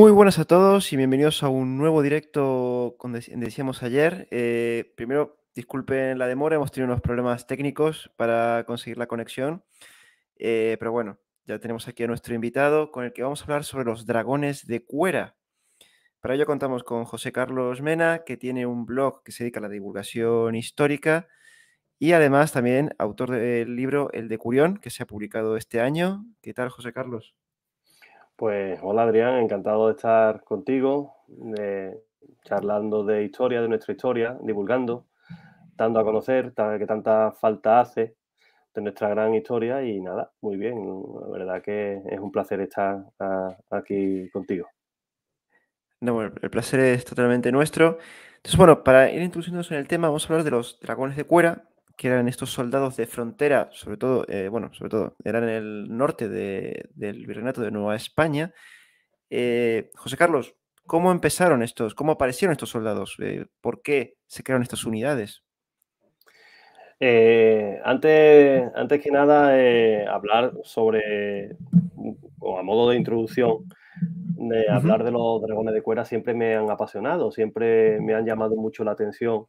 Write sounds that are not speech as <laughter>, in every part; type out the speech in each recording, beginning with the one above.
Muy buenas a todos y bienvenidos a un nuevo directo, como decíamos ayer. Eh, primero, disculpen la demora, hemos tenido unos problemas técnicos para conseguir la conexión, eh, pero bueno, ya tenemos aquí a nuestro invitado con el que vamos a hablar sobre los dragones de cuera. Para ello contamos con José Carlos Mena, que tiene un blog que se dedica a la divulgación histórica y además también autor del libro El de Curión, que se ha publicado este año. ¿Qué tal, José Carlos? Pues hola Adrián, encantado de estar contigo, eh, charlando de historia, de nuestra historia, divulgando, dando a conocer que tanta falta hace de nuestra gran historia y nada, muy bien, la verdad que es un placer estar aquí contigo. No, el placer es totalmente nuestro. Entonces, bueno, para ir introduciéndonos en el tema, vamos a hablar de los dragones de cuera, que eran estos soldados de frontera, sobre todo, eh, bueno, sobre todo, eran en el norte del virreinato de Nueva España. Eh, José Carlos, ¿cómo empezaron estos, cómo aparecieron estos soldados? Eh, ¿Por qué se crearon estas unidades? antes, antes que nada, hablar sobre, o a modo de introducción, de hablar de los dragones de cuera siempre me han apasionado, siempre me han llamado mucho la atención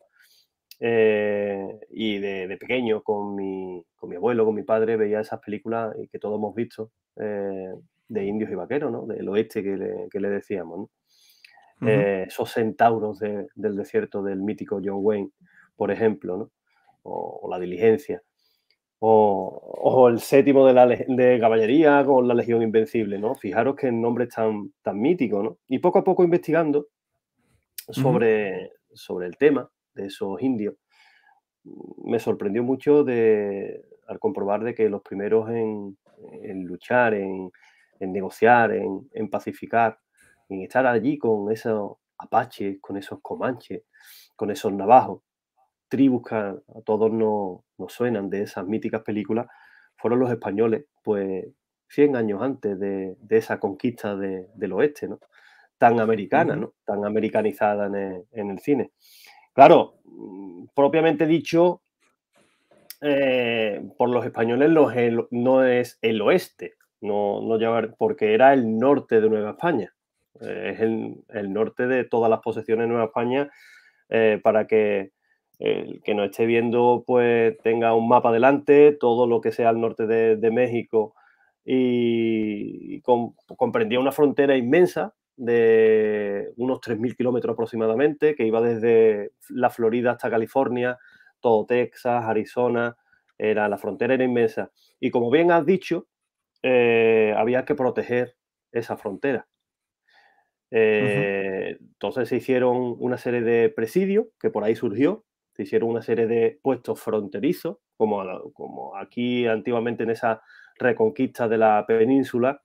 eh, y de, pequeño, con mi, abuelo, con mi padre, veía esas películas eh, que todos hemos visto eh, de indios y vaqueros, ¿no? Del oeste que le, decíamos, esos centauros del desierto del mítico John Wayne, por ejemplo, o, la diligencia. O, el séptimo de la de caballería con la Legión Invencible, ¿no? Fijaros que el nombre es tan, tan mítico, ¿no? Y poco a poco investigando sobre, sobre el tema, de esos indios. Me sorprendió mucho de, al comprobar de que los primeros en, luchar, en, negociar, en, pacificar, en estar allí con esos apaches, con esos comanches, con esos navajos, tribus que a, todos nos, suenan de esas míticas películas, fueron los españoles, pues 100 años antes de, esa conquista de, del oeste, ¿no? tan americana, ¿no? tan americanizada en en el cine. Claro, mm, propiamente dicho, eh, por los españoles no es el oeste, no, porque era el norte de Nueva España. Eh, es el, norte de todas las posesiones de Nueva España eh, para que el que nos esté viendo pues tenga un mapa delante, todo lo que sea al norte de, México y, comprendía una frontera inmensa de unos 3.000 kilómetros aproximadamente, que iba desde la Florida hasta California, todo Texas, Arizona, era, la frontera era inmensa. Y como bien has dicho, eh, había que proteger esa frontera. Eh, entonces se hicieron una serie de presidios, que por ahí surgió, se hicieron una serie de puestos fronterizos, como, como aquí antiguamente en esa reconquista de la península,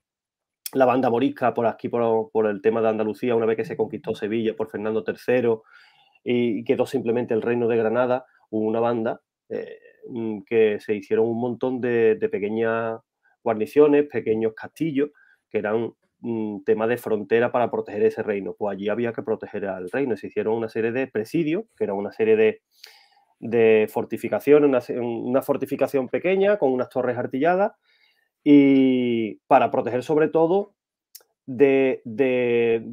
la banda morisca por aquí, por, el tema de Andalucía, una vez que se conquistó Sevilla por Fernando III y quedó simplemente el Reino de Granada, hubo una banda eh, mm, que se hicieron un montón de, pequeñas guarniciones, pequeños castillos, que eran un mm, tema de frontera para proteger ese reino. Pues allí había que proteger al reino. Se hicieron una serie de presidios, que era una serie de, fortificaciones, una, una fortificación pequeña con unas torres artilladas y para proteger sobre todo de,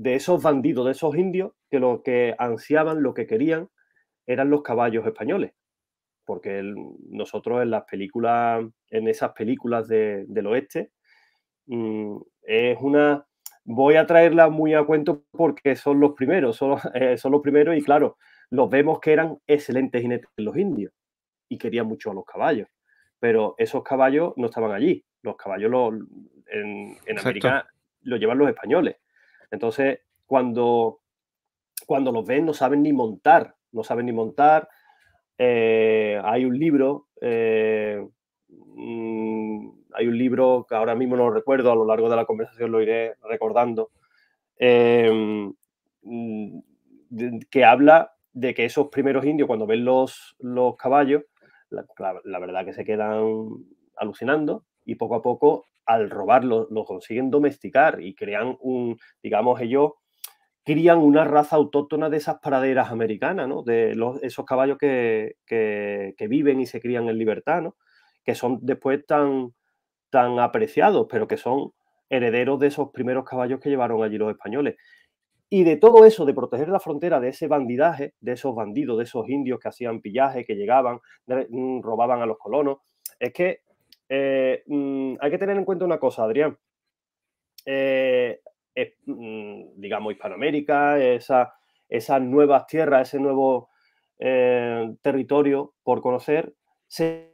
esos bandidos, de esos indios, que lo que ansiaban, lo que querían, eran los caballos españoles. Porque nosotros en las películas, en esas películas del oeste, mm, es una. Voy a traerla muy a cuento porque son los primeros, son, <laughs> eh, son los primeros, y claro, los vemos que eran excelentes jinetes los indios y querían mucho a los caballos. Pero esos caballos no estaban allí, los caballos en, América los llevan los españoles. Entonces, cuando, cuando los ven no saben ni montar, no saben ni montar. Eh, hay un libro, eh, mm, hay un libro que ahora mismo no recuerdo, a lo largo de la conversación lo iré recordando, eh, mm, que habla de que esos primeros indios, cuando ven los, caballos, la verdad que se quedan alucinando, y poco a poco al robarlo lo consiguen domesticar y crean un, digamos ellos, crían una raza autóctona de esas praderas americanas, ¿no? De esos caballos que, viven y se crían en libertad, Que son después tan, tan apreciados, pero que son herederos de esos primeros caballos que llevaron allí los españoles. Y de todo eso, de proteger la frontera de ese bandidaje, de esos bandidos, de esos indios que hacían pillaje, que llegaban, mm, robaban a los colonos, es que eh, mm, hay que tener en cuenta una cosa, Adrián. Eh, mm, digamos, Hispanoamérica, esa, esas nuevas tierras, ese nuevo eh, territorio por conocer, se,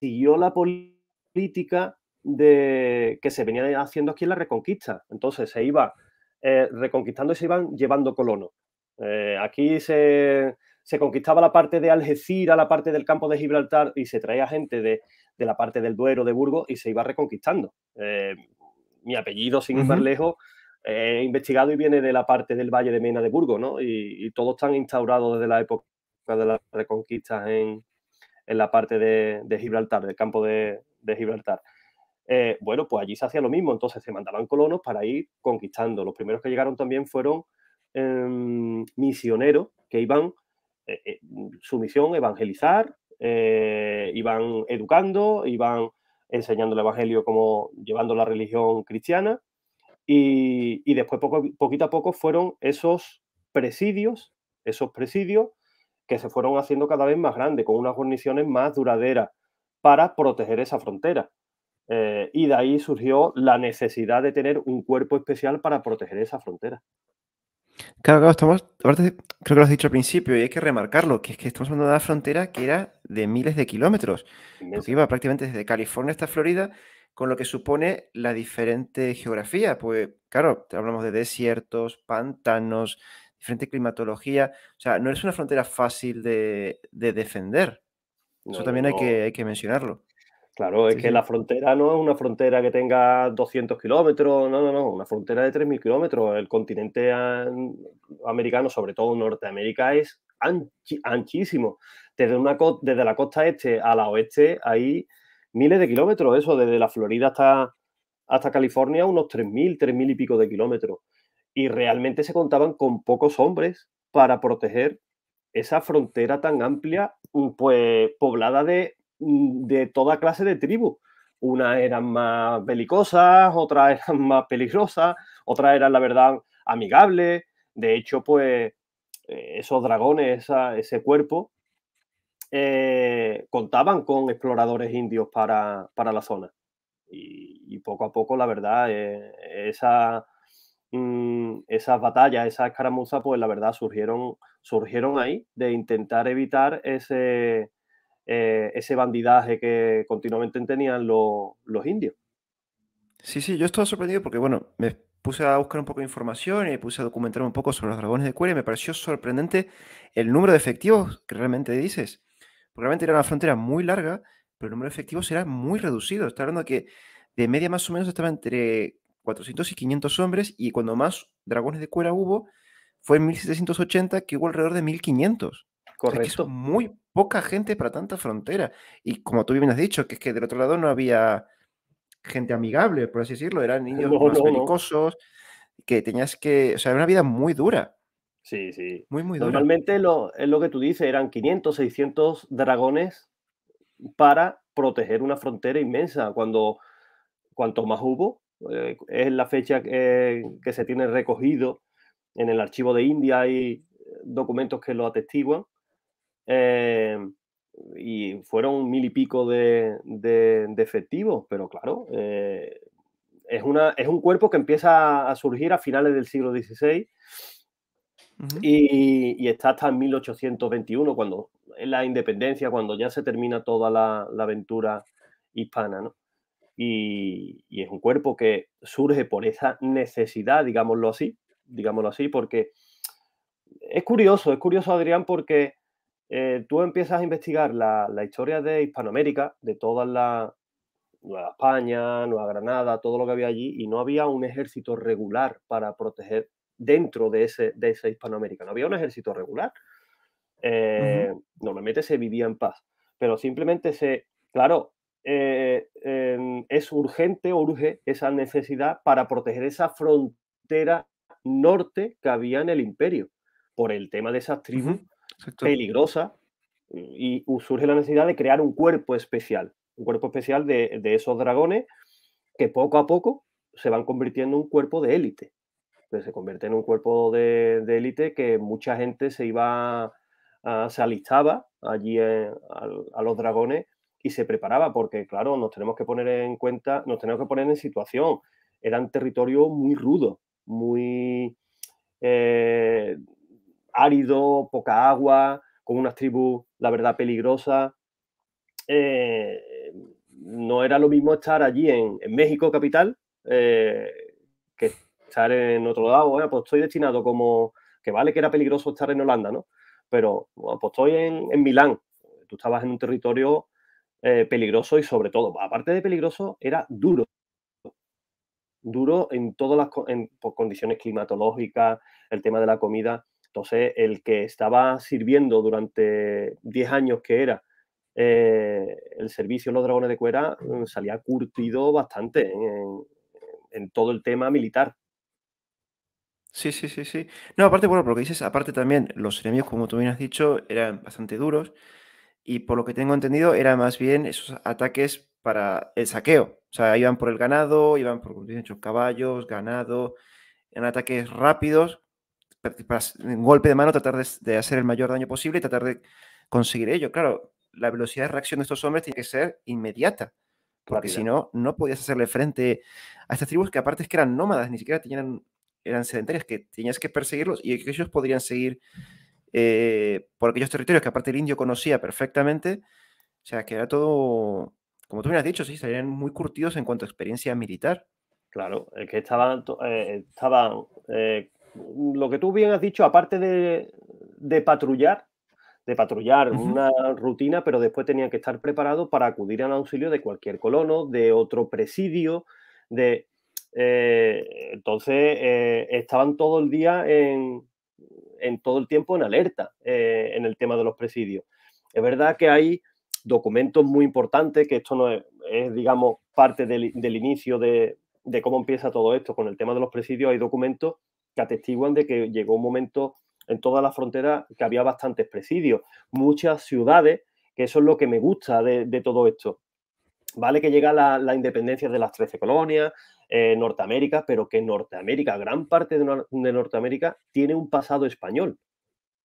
siguió la política de, que se venía haciendo aquí en la Reconquista. Entonces se iba reconquistando y se iban llevando colonos. aquí se, se conquistaba la parte de Algeciras, la parte del campo de Gibraltar y se traía gente de, de la parte del Duero, de Burgos, y se iba reconquistando. Eh, mi apellido, sin ir más lejos, he eh, investigado y viene de la parte del Valle de Mena de Burgos, ¿no? Y, todos están instaurados desde la época de la reconquista en, la parte de, Gibraltar, del campo de, Gibraltar. Eh, bueno, pues allí se hacía lo mismo, entonces se mandaban colonos para ir conquistando. Los primeros que llegaron también fueron em, misioneros que iban, su misión, evangelizar, iban eh, educando, iban enseñando el Evangelio como llevando la religión cristiana. Y, después, poco, poquito a poco, fueron esos presidios, esos presidios que se fueron haciendo cada vez más grandes, con unas guarniciones más duraderas para proteger esa frontera. Eh, y de ahí surgió la necesidad de tener un cuerpo especial para proteger esa frontera. Claro, claro, estamos, aparte, creo que lo has dicho al principio y hay que remarcarlo, que es que estamos hablando de una frontera que era de miles de kilómetros, que iba prácticamente desde California hasta Florida, con lo que supone la diferente geografía. Pues claro, hablamos de desiertos, pantanos, diferente climatología, o sea, no es una frontera fácil de, defender. Eso también hay que mencionarlo. Claro, es que la frontera no es una frontera que tenga 200 kilómetros, no, no, no, una frontera de 3.000 kilómetros. El continente americano, sobre todo Norteamérica, es anchísimo. Desde, una, desde la costa este a la oeste hay miles de kilómetros, eso, desde la Florida hasta, hasta California, unos 3.000, 3.000 y pico de kilómetros. Y realmente se contaban con pocos hombres para proteger esa frontera tan amplia, pues poblada de Mm, de toda clase de tribus. Unas eran más belicosas, otras <laughs> eran más peligrosas, otras eran, la verdad, amigables. De hecho, pues eh, esos dragones, ese cuerpo, eh, contaban con exploradores indios para, la zona. Y, poco a poco, la verdad, eh, esa, mm, esas batallas, esas escaramuzas, pues la verdad surgieron, surgieron ahí de intentar evitar ese, eh, ese bandidaje que continuamente tenían los, indios. Sí, sí, yo estaba sorprendido porque, bueno, me puse a buscar un poco de información y puse a documentar un poco sobre los dragones de cuero y me pareció sorprendente el número de efectivos que realmente dices. Porque realmente era una frontera muy larga, pero el número de efectivos era muy reducido. Está hablando que de media más o menos estaba entre 400 y 500 hombres y cuando más dragones de cuera hubo fue en 1780 que hubo alrededor de 1500. Correcto. muy poca gente para tanta frontera. Y como tú bien has dicho, que es que del otro lado no había gente amigable, por así decirlo, eran <laughs> niños muy más que tenías que, o sea, era una vida muy dura. Sí, sí. Muy, muy dura. Normalmente lo, es lo que tú dices, eran 500, 600 dragones para proteger una frontera inmensa. Cuando cuanto más hubo, eh, es la fecha eh, que se tiene recogido en el archivo de India, hay eh, documentos que lo atestiguan, eh, y fueron mil y pico de, efectivos, pero claro, eh, es, una, es un cuerpo que empieza a surgir a finales del siglo XVI y, está hasta 1821, cuando es la independencia, cuando ya se termina toda la, aventura hispana, ¿no? Y, y, es un cuerpo que surge por esa necesidad, digámoslo así, digámoslo así, porque es curioso, es curioso, Adrián, porque eh, tú empiezas a investigar la, historia de Hispanoamérica, de toda la Nueva España, Nueva Granada, todo lo que había allí, y no había un ejército regular para proteger dentro de ese, de esa Hispanoamérica. No había un ejército regular. Eh, normalmente se vivía en paz, pero simplemente se, claro, eh, em, es urgente, urge esa necesidad para proteger esa frontera norte que había en el imperio por el tema de esas tribus peligrosa y surge la necesidad de crear un cuerpo especial, un cuerpo especial de, esos dragones que poco a poco se van convirtiendo en un cuerpo de élite. se convierte en un cuerpo de, élite que mucha gente se iba, se alistaba allí eh, a, los dragones y se preparaba, porque claro, nos tenemos que poner en cuenta, nos tenemos que poner en situación. Eran territorio muy rudo muy... Eh, árido, poca agua, con unas tribus, la verdad, peligrosas. Eh, no era lo mismo estar allí en, México capital eh, que estar en otro lado. Bueno, pues estoy destinado como que vale que era peligroso estar en Holanda, ¿no? Pero pues estoy en, Milán. Tú estabas en un territorio eh, peligroso y sobre todo, aparte de peligroso, era duro. Duro en todas las por condiciones climatológicas, el tema de la comida. Entonces, el que estaba sirviendo durante 10 años que era eh, el servicio de los dragones de cuera, mm, salía curtido bastante en, todo el tema militar. Sí, sí, sí, sí. No, aparte, bueno, porque lo que dices, aparte también los enemigos, como tú bien has dicho, eran bastante duros y por lo que tengo entendido, eran más bien esos ataques para el saqueo. O sea, iban por el ganado, iban por, como caballos, ganado, eran ataques rápidos un golpe de mano, tratar de, hacer el mayor daño posible y tratar de conseguir ello. Claro, la velocidad de reacción de estos hombres tiene que ser inmediata, porque si no, no podías hacerle frente a estas tribus que aparte es que eran nómadas, ni siquiera tenían, eran sedentarias, que tenías que perseguirlos y que ellos podrían seguir eh, por aquellos territorios que aparte el indio conocía perfectamente. O sea, que era todo, como tú me has dicho, sí, serían muy curtidos en cuanto a experiencia militar. Claro, el que estaban, estaba Mm, lo que tú bien has dicho, aparte de, patrullar, de patrullar una rutina, pero después tenían que estar preparados para acudir al auxilio de cualquier colono, de otro presidio, de... Eh, entonces eh, estaban todo el día en, todo el tiempo en alerta eh, en el tema de los presidios. Es verdad que hay documentos muy importantes, que esto no es, digamos, parte del, inicio de, de cómo empieza todo esto con el tema de los presidios, hay documentos que atestiguan de que llegó un momento en toda la frontera que había bastantes presidios, muchas ciudades, que eso es lo que me gusta de, todo esto. Vale que llega la, independencia de las 13 colonias, eh, Norteamérica, pero que Norteamérica, gran parte de, Norteamérica, tiene un pasado español.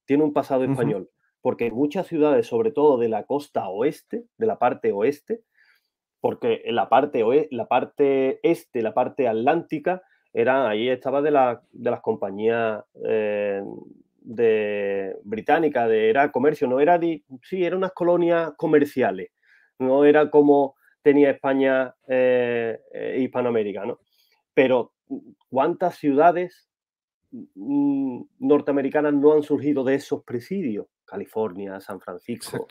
Tiene un pasado español. Porque muchas ciudades, sobre todo de la costa oeste, de la parte oeste, porque la parte, oeste, la parte este, la parte atlántica, era, ahí estaba de, la, las compañías eh, de, británicas, era comercio, no era, sí, eran unas colonias comerciales, no era como tenía España y eh, eh, Hispanoamérica, Pero ¿cuántas ciudades mm, norteamericanas no han surgido de esos presidios? California, San Francisco.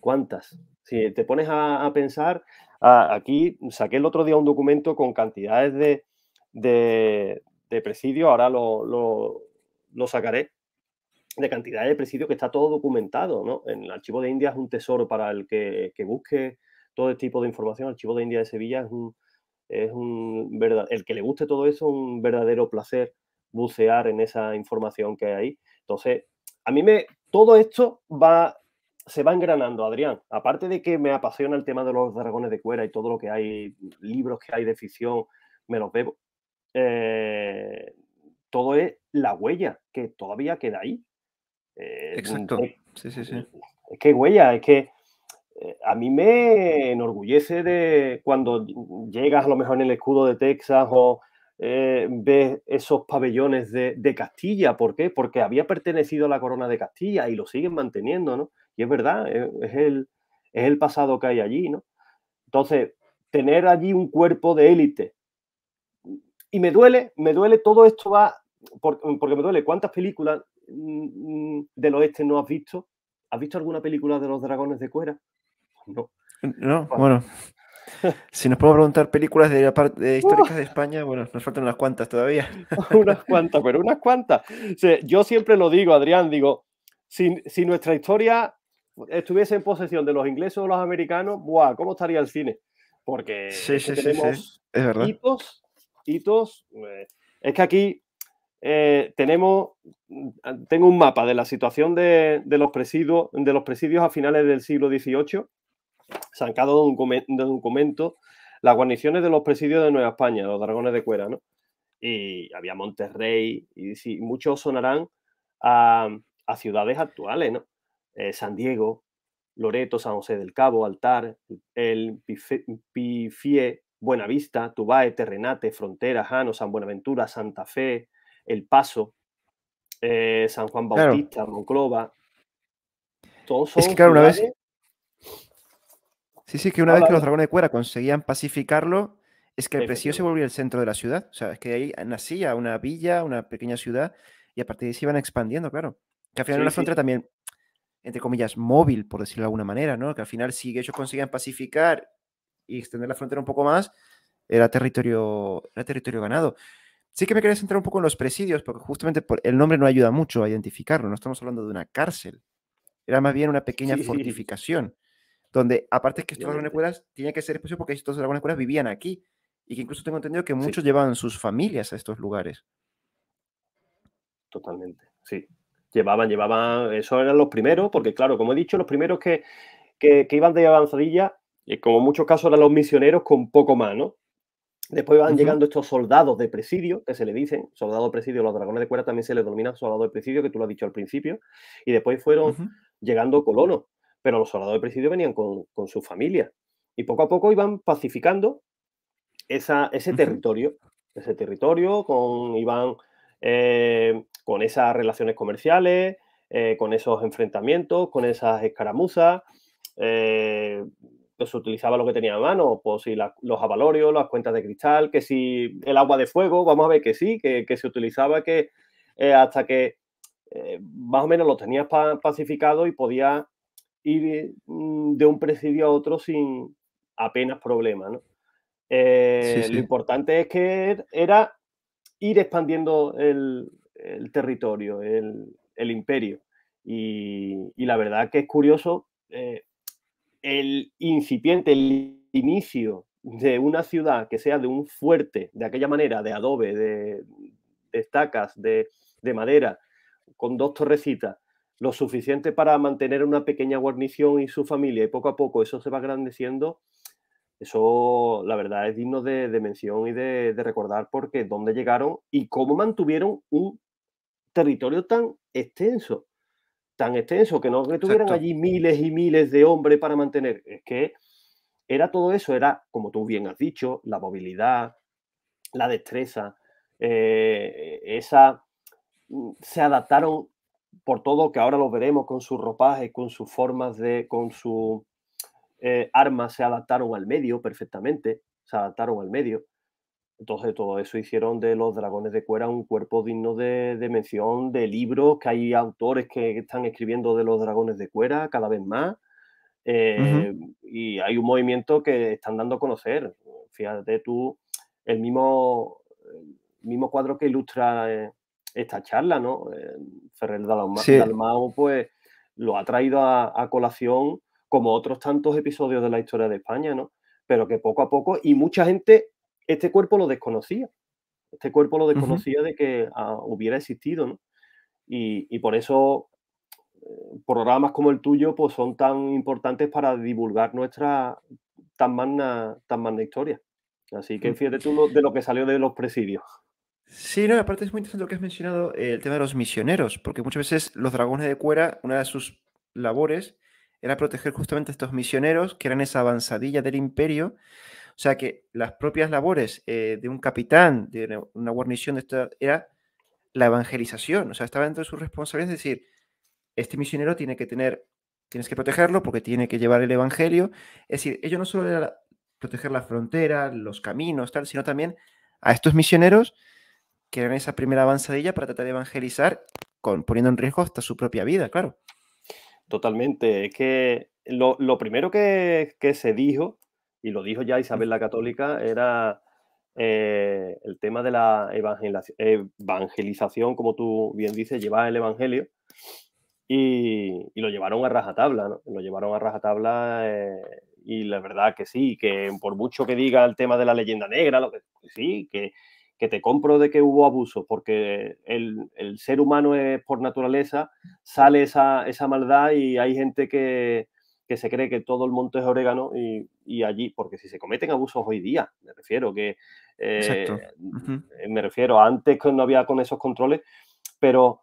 ¿Cuántas? Si te pones a, pensar, aquí saqué el otro día un documento con cantidades de, de, presidio, ahora lo, lo, sacaré, de cantidad de presidio que está todo documentado. ¿no? En el Archivo de India es un tesoro para el que, que busque todo este tipo de información. El Archivo de India de Sevilla es un, es un verdad, el que le guste todo eso, un verdadero placer bucear en esa información que hay ahí. Entonces, a mí me, todo esto va, se va engranando, Adrián. Aparte de que me apasiona el tema de los dragones de cuera y todo lo que hay, libros que hay de ficción, me los veo eh, todo es la huella que todavía queda ahí. Eh, Exacto. sí, sí, sí. Es que huella, es que eh, a mí me enorgullece de cuando llegas a lo mejor en el escudo de Texas o ves esos pabellones de, Castilla. ¿Por qué? Porque había pertenecido a la corona de Castilla y lo siguen manteniendo, ¿no? Y es verdad, es el, es el pasado que hay allí, ¿no? Entonces, tener allí un cuerpo de élite y me duele, me duele, todo esto va, porque me duele, ¿cuántas películas mm, del oeste no has visto? ¿Has visto alguna película de los dragones de cuera? No. No, bueno. <laughs> Si nos podemos preguntar películas de la parte históricas de España, bueno, nos faltan unas cuantas todavía. <laughs> unas cuantas, pero unas cuantas. yo siempre lo digo, Adrián, digo, si, nuestra historia estuviese en posesión de los ingleses o los americanos, ¡buah! ¿Cómo estaría el cine? Porque sí, sí, tenemos hitos hitos. Eh, es que aquí eh, tenemos, tengo un mapa de la situación de, los presidios, de los presidios a finales del siglo XVIII, sancado de, un documento, las guarniciones de los presidios de Nueva España, los dragones de cuera, ¿no? Y había Monterrey, y muchos sonarán a, ciudades actuales, ¿no? Eh, San Diego, Loreto, San José del Cabo, Altar, el Pifié, Buenavista, Tubae, Terrenate, Frontera, Jano, San Buenaventura, Santa Fe, El Paso, eh, San Juan Bautista, Ronclova, Todos son es que, claro, una vez... Sí, sí, que una vez que los dragones de cuera conseguían pacificarlo, es que el precio se volvió el centro de la ciudad. O sea, es que ahí nacía una villa, una pequeña ciudad, y a partir de ahí se iban expandiendo, claro. Que al final era una frontera también, entre comillas, móvil, por decirlo de alguna manera, ¿no? Que al final si ellos conseguían pacificar y extender la frontera un poco más, era territorio, territorio ganado. Sí que me quería centrar un poco en los presidios, porque justamente el nombre no ayuda mucho a identificarlo. No estamos hablando de una cárcel. Era más bien una pequeña fortificación, donde aparte que estos dragones escuelas tenía que ser especial porque estos dragones escuelas vivían aquí y que incluso tengo entendido que muchos llevaban sus familias a estos lugares. Totalmente, sí. Llevaban, llevaban, eso eran los primeros, porque claro, como he dicho, los primeros que, que iban de avanzadilla y como en muchos casos eran los misioneros con poco más, ¿no? Después van llegando estos soldados de presidio, que se le dicen, soldados de presidio, los dragones de cuerda también se les denomina soldados de presidio, que tú lo has dicho al principio, y después fueron llegando colonos, pero los soldados de presidio venían con, con su familia, y poco a poco iban pacificando esa, ese territorio, ese territorio, con, iban eh, con esas relaciones comerciales, eh, con esos enfrentamientos, con esas escaramuzas, eh, se utilizaba lo que tenía a mano, pues si los avalorios, las cuentas de cristal, que si el agua de fuego, vamos a ver que sí, que, se utilizaba que eh, hasta que eh, más o menos lo tenías pacificado y podía ir mm, de un presidio a otro sin apenas problema, eh, Lo importante es que era ir expandiendo el, territorio, el, imperio. Y, la verdad que es curioso el incipiente, el inicio de una ciudad que sea de un fuerte, de aquella manera, de adobe, de, estacas, de, madera, con dos torrecitas, lo suficiente para mantener una pequeña guarnición y su familia, y poco a poco eso se va agrandeciendo, eso la verdad es digno de, mención y de, de, recordar porque dónde llegaron y cómo mantuvieron un territorio tan extenso tan extenso, que no que tuvieran allí miles y miles de hombres para mantener. Es que era todo eso, era, como tú bien has dicho, la movilidad, la destreza, eh, esa mm, se adaptaron por todo, que ahora lo veremos con sus ropajes, con sus formas de, con sus eh, armas, se adaptaron al medio perfectamente, se adaptaron al medio. Entonces, todo eso hicieron de los dragones de cuera un cuerpo digno de, de, mención, de libros, que hay autores que están escribiendo de los dragones de cuera cada vez más. Eh, y hay un movimiento que están dando a conocer. Fíjate tú, el mismo, mismo cuadro que ilustra eh, esta charla, ¿no? Eh, Ferrer Dalmao, pues lo ha traído a, a colación como otros tantos episodios de la historia de España, ¿no? Pero que poco a poco, y mucha gente este cuerpo lo desconocía. Este cuerpo lo desconocía de que ah, hubiera existido, Y, por eso eh, programas como el tuyo pues, son tan importantes para divulgar nuestra tan magna, tan historia. Así que fíjate tú de lo que salió de los presidios. Sí, no, aparte es muy interesante lo que has mencionado, eh, el tema de los misioneros, porque muchas veces los dragones de cuera, una de sus labores era proteger justamente a estos misioneros, que eran esa avanzadilla del imperio, o sea que las propias labores eh, de un capitán, de una guarnición, de esta, era la evangelización. O sea, estaba dentro de sus responsabilidades es decir, este misionero tiene que tener, tienes que protegerlo porque tiene que llevar el evangelio. Es decir, ello no solo era proteger la frontera, los caminos, tal, sino también a estos misioneros que eran esa primera avanzadilla para tratar de evangelizar, con, poniendo en riesgo hasta su propia vida, claro. Totalmente. Es que lo, primero que, que se dijo y lo dijo ya Isabel la Católica, era eh, el tema de la evangelización, como tú bien dices, llevar el Evangelio. Y, lo llevaron a rajatabla, ¿no? Lo llevaron a rajatabla eh, y la verdad que sí, que por mucho que diga el tema de la leyenda negra, lo que, pues sí, que, te compro de que hubo abuso, porque el, ser humano es por naturaleza, sale esa, esa maldad y hay gente que, que se cree que todo el monte es orégano y, allí, porque si se cometen abusos hoy día, me refiero que eh, eh, me refiero antes que no había con esos controles, pero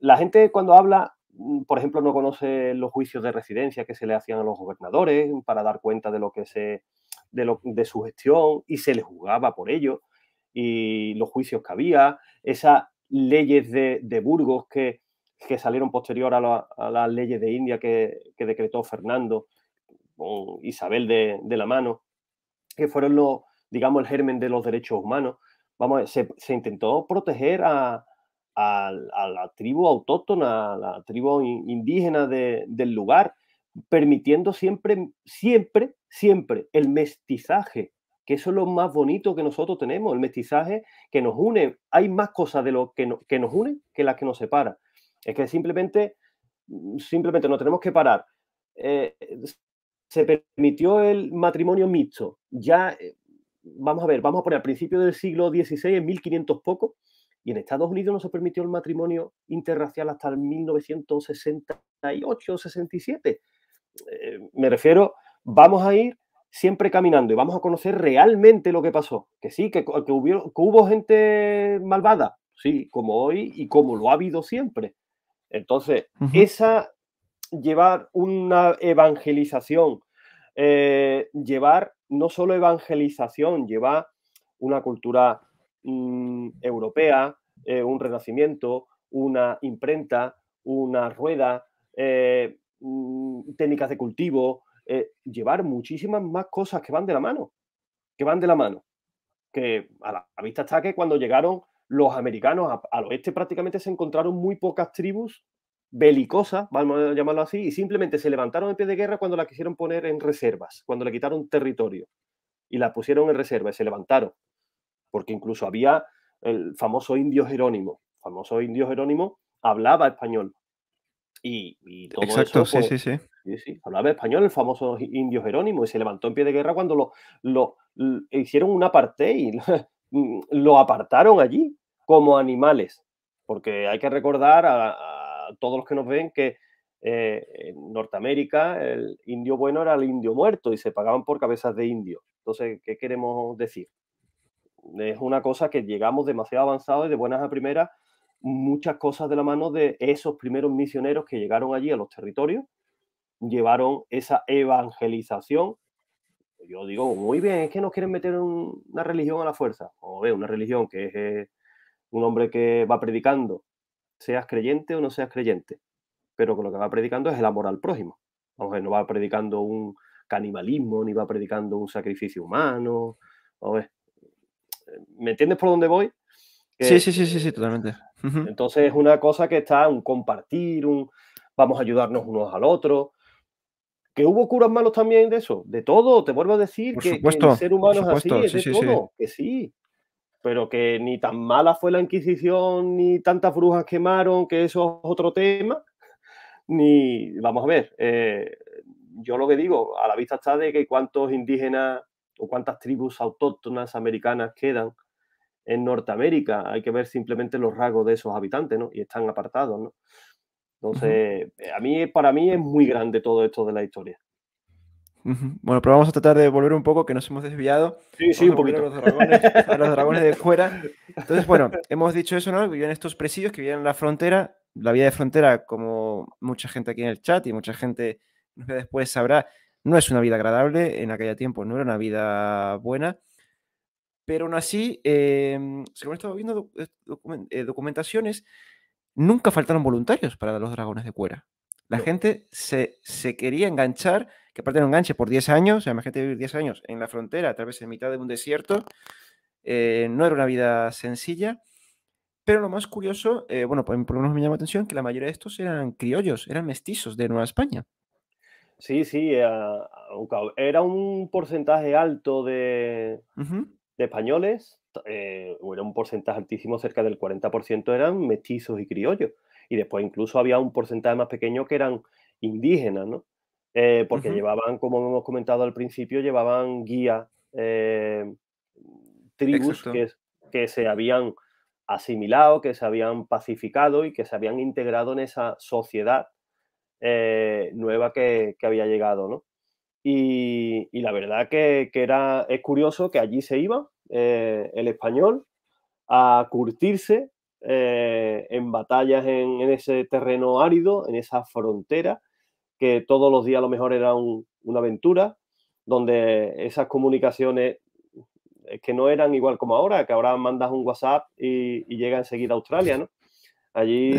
la gente cuando habla, mm, por ejemplo, no conoce los juicios de residencia que se le hacían a los gobernadores para dar cuenta de lo que se de, su gestión y se les jugaba por ello y los juicios que había, esas leyes de Burgos que que salieron posterior a, las leyes de India que, decretó Fernando Isabel de, la mano, que fueron los, digamos, el germen de los derechos humanos. Vamos, se, intentó proteger a, la tribu autóctona, a la tribu indígena del lugar, permitiendo siempre, siempre, siempre el mestizaje, que eso es lo más bonito que nosotros tenemos, el mestizaje que nos une. Hay más cosas de lo que, que nos unen que las que nos separan. Es que simplemente, simplemente no tenemos que parar. Eh, se permitió el matrimonio mixto. Ya, eh, vamos a ver, vamos a poner al principio del siglo XVI, en 1500 poco, y en Estados Unidos no se permitió el matrimonio interracial hasta el 1968 o 67. me refiero, vamos a ir siempre caminando y vamos a conocer realmente lo que pasó. Que sí, que, que hubo gente malvada, sí, como hoy y como lo ha habido siempre. Entonces, esa llevar una evangelización, eh, llevar no solo evangelización, llevar una cultura mm, europea, eh, un renacimiento, una imprenta, una rueda, eh, mm, técnicas de cultivo, llevar muchísimas más cosas que van de la mano, que van de la mano. Que a la, vista está que cuando llegaron los americanos al oeste prácticamente se encontraron muy pocas tribus belicosas, vamos a llamarlo así, y simplemente se levantaron en pie de guerra cuando la quisieron poner en reservas, cuando le quitaron territorio y la pusieron en reserva y se levantaron, porque incluso había el famoso indio Jerónimo, famoso indio Jerónimo hablaba español. Y, Exacto, pues, sí, sí, sí. Hablaba español el famoso indio Jerónimo y se levantó en pie de guerra cuando lo, lo, lo hicieron un y <laughs> Mm, lo apartaron allí como animales, porque hay que recordar a, todos los que nos ven que eh, en Norteamérica el indio bueno era el indio muerto y se pagaban por cabezas de indio. Entonces, ¿qué queremos decir? Es una cosa que llegamos demasiado avanzado y de buenas a primeras muchas cosas de la mano de esos primeros misioneros que llegaron allí a los territorios, llevaron esa evangelización yo digo, muy bien, es que nos quieren meter una religión a la fuerza. O ve, una religión que es eh, un hombre que va predicando, seas creyente o no seas creyente, pero con lo que va predicando es el amor al prójimo. Vamos no va predicando un canibalismo, ni va predicando un sacrificio humano. ¿Me entiendes por dónde voy? sí, sí, sí, sí, totalmente. Entonces es una cosa que está, un compartir, un vamos a ayudarnos unos al otro. ¿Que hubo curas malos también de eso? De todo, te vuelvo a decir que, el ser humano es así, es de todo, que sí. Pero que ni tan mala fue la Inquisición, ni tantas brujas quemaron, que eso es otro tema. <laughs> Ni, vamos a ver, eh, yo lo que digo, a la vista está de que cuántos indígenas o cuántas tribus autóctonas americanas quedan en Norteamérica. Hay que ver simplemente los rasgos de esos habitantes, ¿no? Y están apartados, ¿no? Entonces, eh, a mí, para mí es muy grande todo esto de la historia. Bueno, pero vamos a tratar de volver un poco, que nos hemos desviado. Sí, sí, un poquito. A los, dragones, de fuera. <laughs> Entonces, bueno, hemos dicho eso, ¿no? vivían estos presidios, que vivían en la frontera. La vida de frontera, como mucha gente aquí en el chat y mucha gente después sabrá, no es una vida agradable. En aquella tiempo no era una vida buena. Pero aún así, eh, según he estado viendo eh, documentaciones, nunca faltaron voluntarios para los dragones de cuera. La gente se, quería enganchar, que aparte un enganche por 10 años, la gente vivir 10 años en la frontera, a través de mitad de un desierto, eh, no era una vida sencilla. Pero lo más curioso, eh, bueno, por lo menos me llama la atención que la mayoría de estos eran criollos, eran mestizos de Nueva España. Sí, sí, eh, ah, ah, era un porcentaje alto de españoles eh, era un porcentaje altísimo, cerca del 40% eran mestizos y criollos. Y después incluso había un porcentaje más pequeño que eran indígenas, ¿no? Eh, porque llevaban, como hemos comentado al principio, llevaban guías, eh, tribus que, se habían asimilado, que se habían pacificado y que se habían integrado en esa sociedad nueva que, que había llegado, ¿no? Y, la verdad que, era, es curioso que allí se iba eh, el español a curtirse eh, en batallas en, ese terreno árido, en esa frontera, que todos los días a lo mejor era una aventura, donde esas comunicaciones eh, que no eran igual como ahora, que ahora mandas un WhatsApp y, y llega enseguida a Australia, ¿no? <laughs> Allí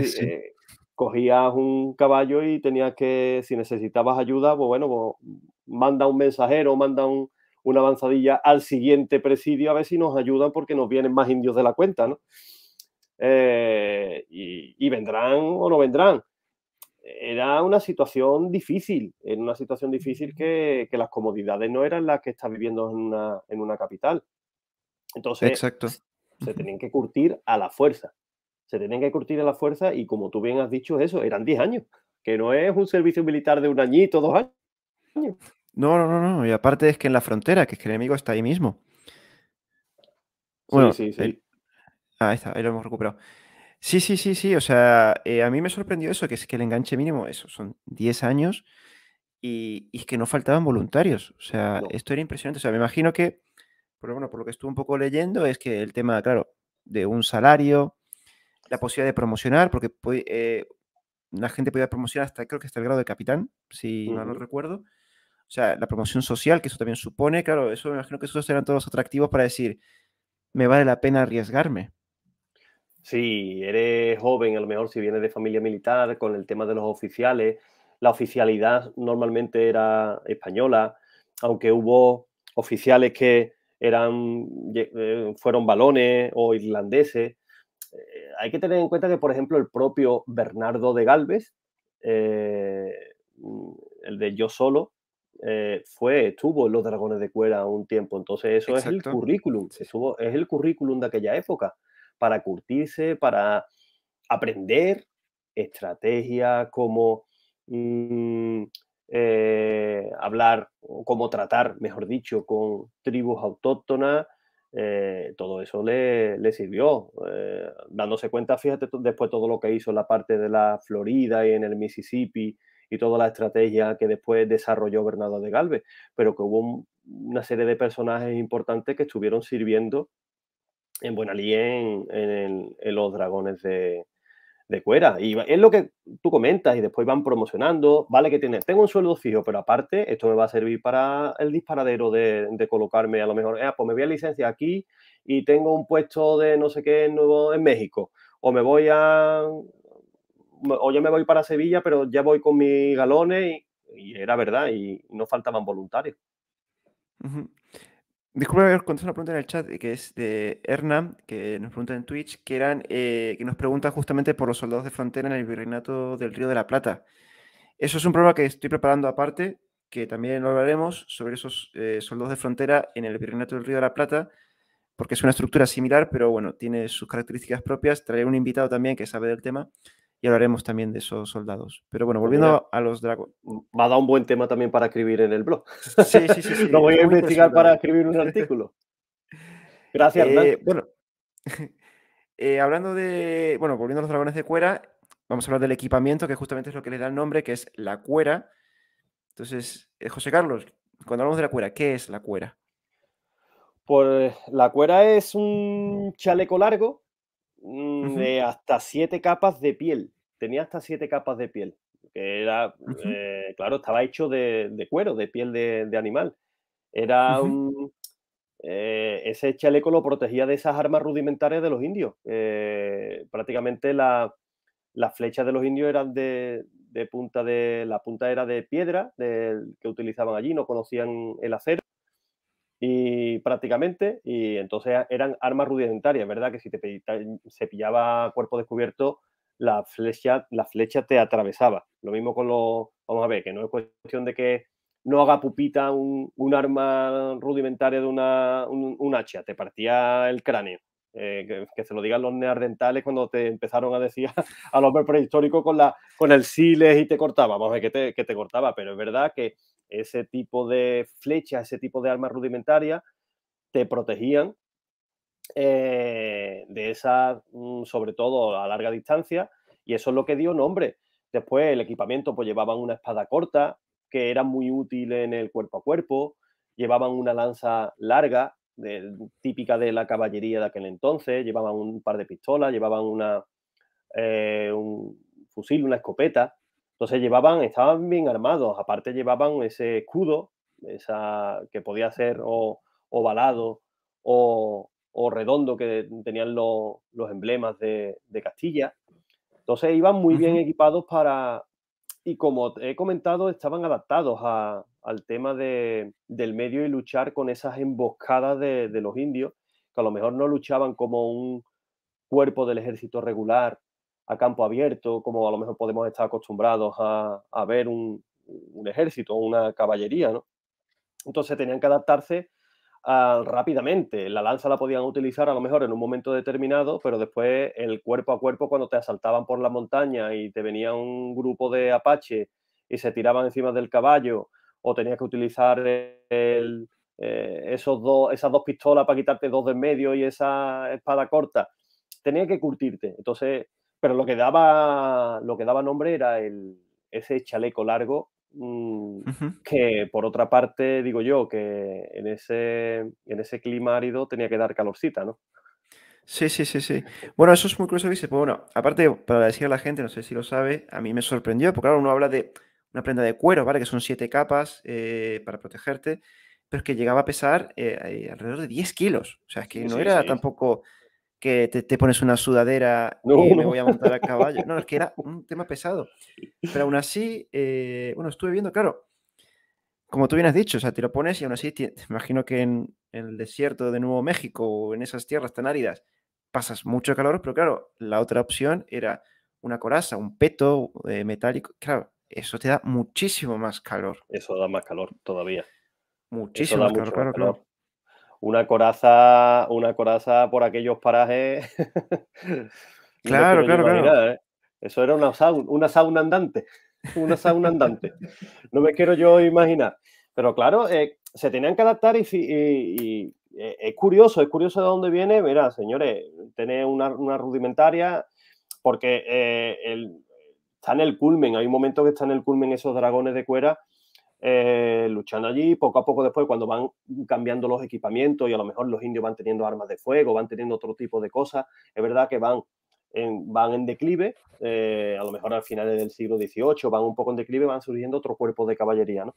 cogías un caballo y tenías que, si necesitabas ayuda, pues bueno, pues manda un mensajero, manda una avanzadilla al siguiente presidio a ver si nos ayudan porque nos vienen más indios de la cuenta, eh, y, vendrán o no vendrán. Era una situación difícil, en una situación difícil que, las comodidades no eran las que está viviendo en una, capital. Entonces, Exacto. se tienen que curtir a la fuerza. Se tienen que curtir a la fuerza y como tú bien has dicho eso, eran 10 años, que no es un servicio militar de un añito, dos años. No, no, no, no. Y aparte es que en la frontera, que es que el enemigo está ahí mismo. Bueno, sí, sí, eh, sí. Ahí, está, ahí lo hemos recuperado. Sí, sí, sí, sí. O sea, eh, a mí me sorprendió eso, que es que el enganche mínimo, eso, son 10 años y, es que no faltaban voluntarios. O sea, esto era impresionante. O sea, me imagino que, bueno, por lo que estuve un poco leyendo, es que el tema, claro, de un salario, la posibilidad de promocionar, porque eh, la gente podía promocionar hasta, creo que hasta el grado de capitán, si no lo recuerdo o sea, la promoción social que eso también supone, claro, eso me imagino que esos serán todos atractivos para decir, me vale la pena arriesgarme. Sí, eres joven, a lo mejor si vienes de familia militar, con el tema de los oficiales, la oficialidad normalmente era española, aunque hubo oficiales que eran, eh, fueron balones o irlandeses. Eh, hay que tener en cuenta que, por ejemplo, el propio Bernardo de Galvez, eh, el de Yo Solo, eh, fue, estuvo en los Dragones de Cuera un tiempo. Entonces, eso es el currículum, es el currículum de aquella época, para curtirse, para aprender estrategia cómo mm, eh, hablar, cómo tratar, mejor dicho, con tribus autóctonas. Eh, todo eso le, sirvió. dándose cuenta, fíjate, después todo lo que hizo en la parte de la Florida y en el Mississippi, y toda la estrategia que después desarrolló Bernardo de Galvez, pero que hubo una serie de personajes importantes que estuvieron sirviendo en Buenalí en, en, los dragones de, de cuera. Y es lo que tú comentas y después van promocionando. Vale que tiene. tengo un sueldo fijo, pero aparte esto me va a servir para el disparadero de, colocarme a lo mejor, ah, pues me voy a licencia aquí y tengo un puesto de no sé qué nuevo en México. O me voy a, o yo me voy para Sevilla, pero ya voy con mis galones y, era verdad y no faltaban voluntarios. Disculpe haber contestado una pregunta en el chat eh, que es de Hernán, que nos pregunta en Twitch, que, eran, eh, que nos pregunta justamente por los soldados de frontera en el virreinato del Río de la Plata. Eso es un programa que estoy preparando aparte, que también lo hablaremos sobre esos eh, soldados de frontera en el virreinato del Río de la Plata, porque es una estructura similar, pero bueno, tiene sus características propias. Traeré un invitado también que sabe del tema y hablaremos también de esos soldados. Pero bueno, pues volviendo a los dragones... Va a dar un buen tema también para escribir en el blog. Sí, sí, sí. <laughs> Lo voy a investigar para escribir un <laughs> artículo. Gracias, eh, Bueno, <laughs> eh, hablando de. Bueno, volviendo a los dragones de cuera, vamos a hablar del equipamiento, que justamente es lo que le da el nombre, que es la cuera. Entonces, eh, José Carlos, cuando hablamos de la cuera, ¿qué es la cuera? Pues la cuera es un chaleco largo de eh, hasta siete capas de piel. Tenía hasta siete capas de piel. Que era, eh, claro, estaba hecho de, cuero, de piel de, animal. Era eh, ese chaleco lo protegía de esas armas rudimentarias de los indios. prácticamente la, las flechas de los indios eran de, de punta de. La punta era de piedra que utilizaban allí, no conocían el acero y prácticamente, y entonces eran armas rudimentarias, ¿verdad? Que si te se pillaba cuerpo descubierto, la flecha, la flecha te atravesaba. Lo mismo con los, vamos a ver, que no es cuestión de que no haga pupita un, un arma rudimentaria de una, un, hacha, te partía el cráneo. Eh, que, se lo digan los neandertales cuando te empezaron a decir <laughs> a los prehistórico con, la, con el siles y te cortaba, vamos a ver que te, que te cortaba, pero es verdad que ese tipo de flechas, ese tipo de armas rudimentarias, te protegían eh, de esa mm, sobre todo a larga distancia, y eso es lo que dio nombre. Después el equipamiento, pues llevaban una espada corta, que era muy útil en el cuerpo a cuerpo, llevaban una lanza larga, típica de la caballería de aquel entonces, llevaban un par de pistolas, llevaban una, eh, un fusil, una escopeta, entonces llevaban, estaban bien armados, aparte llevaban ese escudo, esa, que podía ser ovalado o, redondo que tenían los, emblemas de, Castilla. Entonces iban muy bien equipados para, y como he comentado, estaban adaptados a, al tema del medio y luchar con esas emboscadas de, de los indios, que a lo mejor no luchaban como un cuerpo del ejército regular a campo abierto, como a lo mejor podemos estar acostumbrados a, ver un, ejército ejército, una caballería, Entonces tenían que adaptarse rápidamente. La lanza la podían utilizar a lo mejor en un momento determinado, pero después el cuerpo a cuerpo, cuando te asaltaban por la montaña y te venía un grupo de apache y se tiraban encima del caballo, o tenías que utilizar eh, esos dos, esas dos pistolas para quitarte dos de en medio y esa espada corta, Tenías que curtirte. Entonces pero lo que daba, lo que daba nombre era el, ese chaleco largo mm, que por otra parte digo yo que en ese, en ese clima árido tenía que dar calorcita, ¿no? Sí, sí, sí, sí. Bueno, eso es muy curioso, dice, pues bueno, aparte, para decir a la gente, no sé si lo sabe, a mí me sorprendió, porque claro, uno habla de una prenda de cuero, ¿vale? Que son siete capas eh, para protegerte, pero es que llegaba a pesar eh, eh, alrededor de 10 kilos. O sea, es que no era tampoco que te, pones una sudadera y me voy a montar a <laughs> caballo. No, es que era un tema pesado. Pero aún así, eh, bueno, estuve viendo, claro, como tú bien has dicho, o sea, te lo pones y aún así, te, imagino que en, el desierto de Nuevo México o en esas tierras tan áridas pasas mucho calor, pero claro, la otra opción era una coraza, un peto eh, metálico. Claro, eso te da muchísimo más calor. Eso da más calor todavía. Muchísimo más calor, claro, claro una coraza, una coraza por aquellos parajes. <laughs> claro, claro, claro. ¿eh? Eso era una sauna, una sauna andante, una sauna andante. <laughs> No me quiero yo imaginar. Pero claro, eh, se tenían que adaptar y, eh, es curioso, es curioso de dónde viene. Mira, señores, tener una, rudimentaria, porque está en el culmen, hay un momento que está en el culmen esos dragones de cuera eh, luchando allí. Poco a poco después, cuando van cambiando los equipamientos y a lo mejor los indios van teniendo armas de fuego, van teniendo otro tipo de cosas, es verdad que van en, van en declive, eh, a lo mejor al final del siglo XVIII van un poco en declive, van surgiendo otros cuerpos de caballería, ¿no?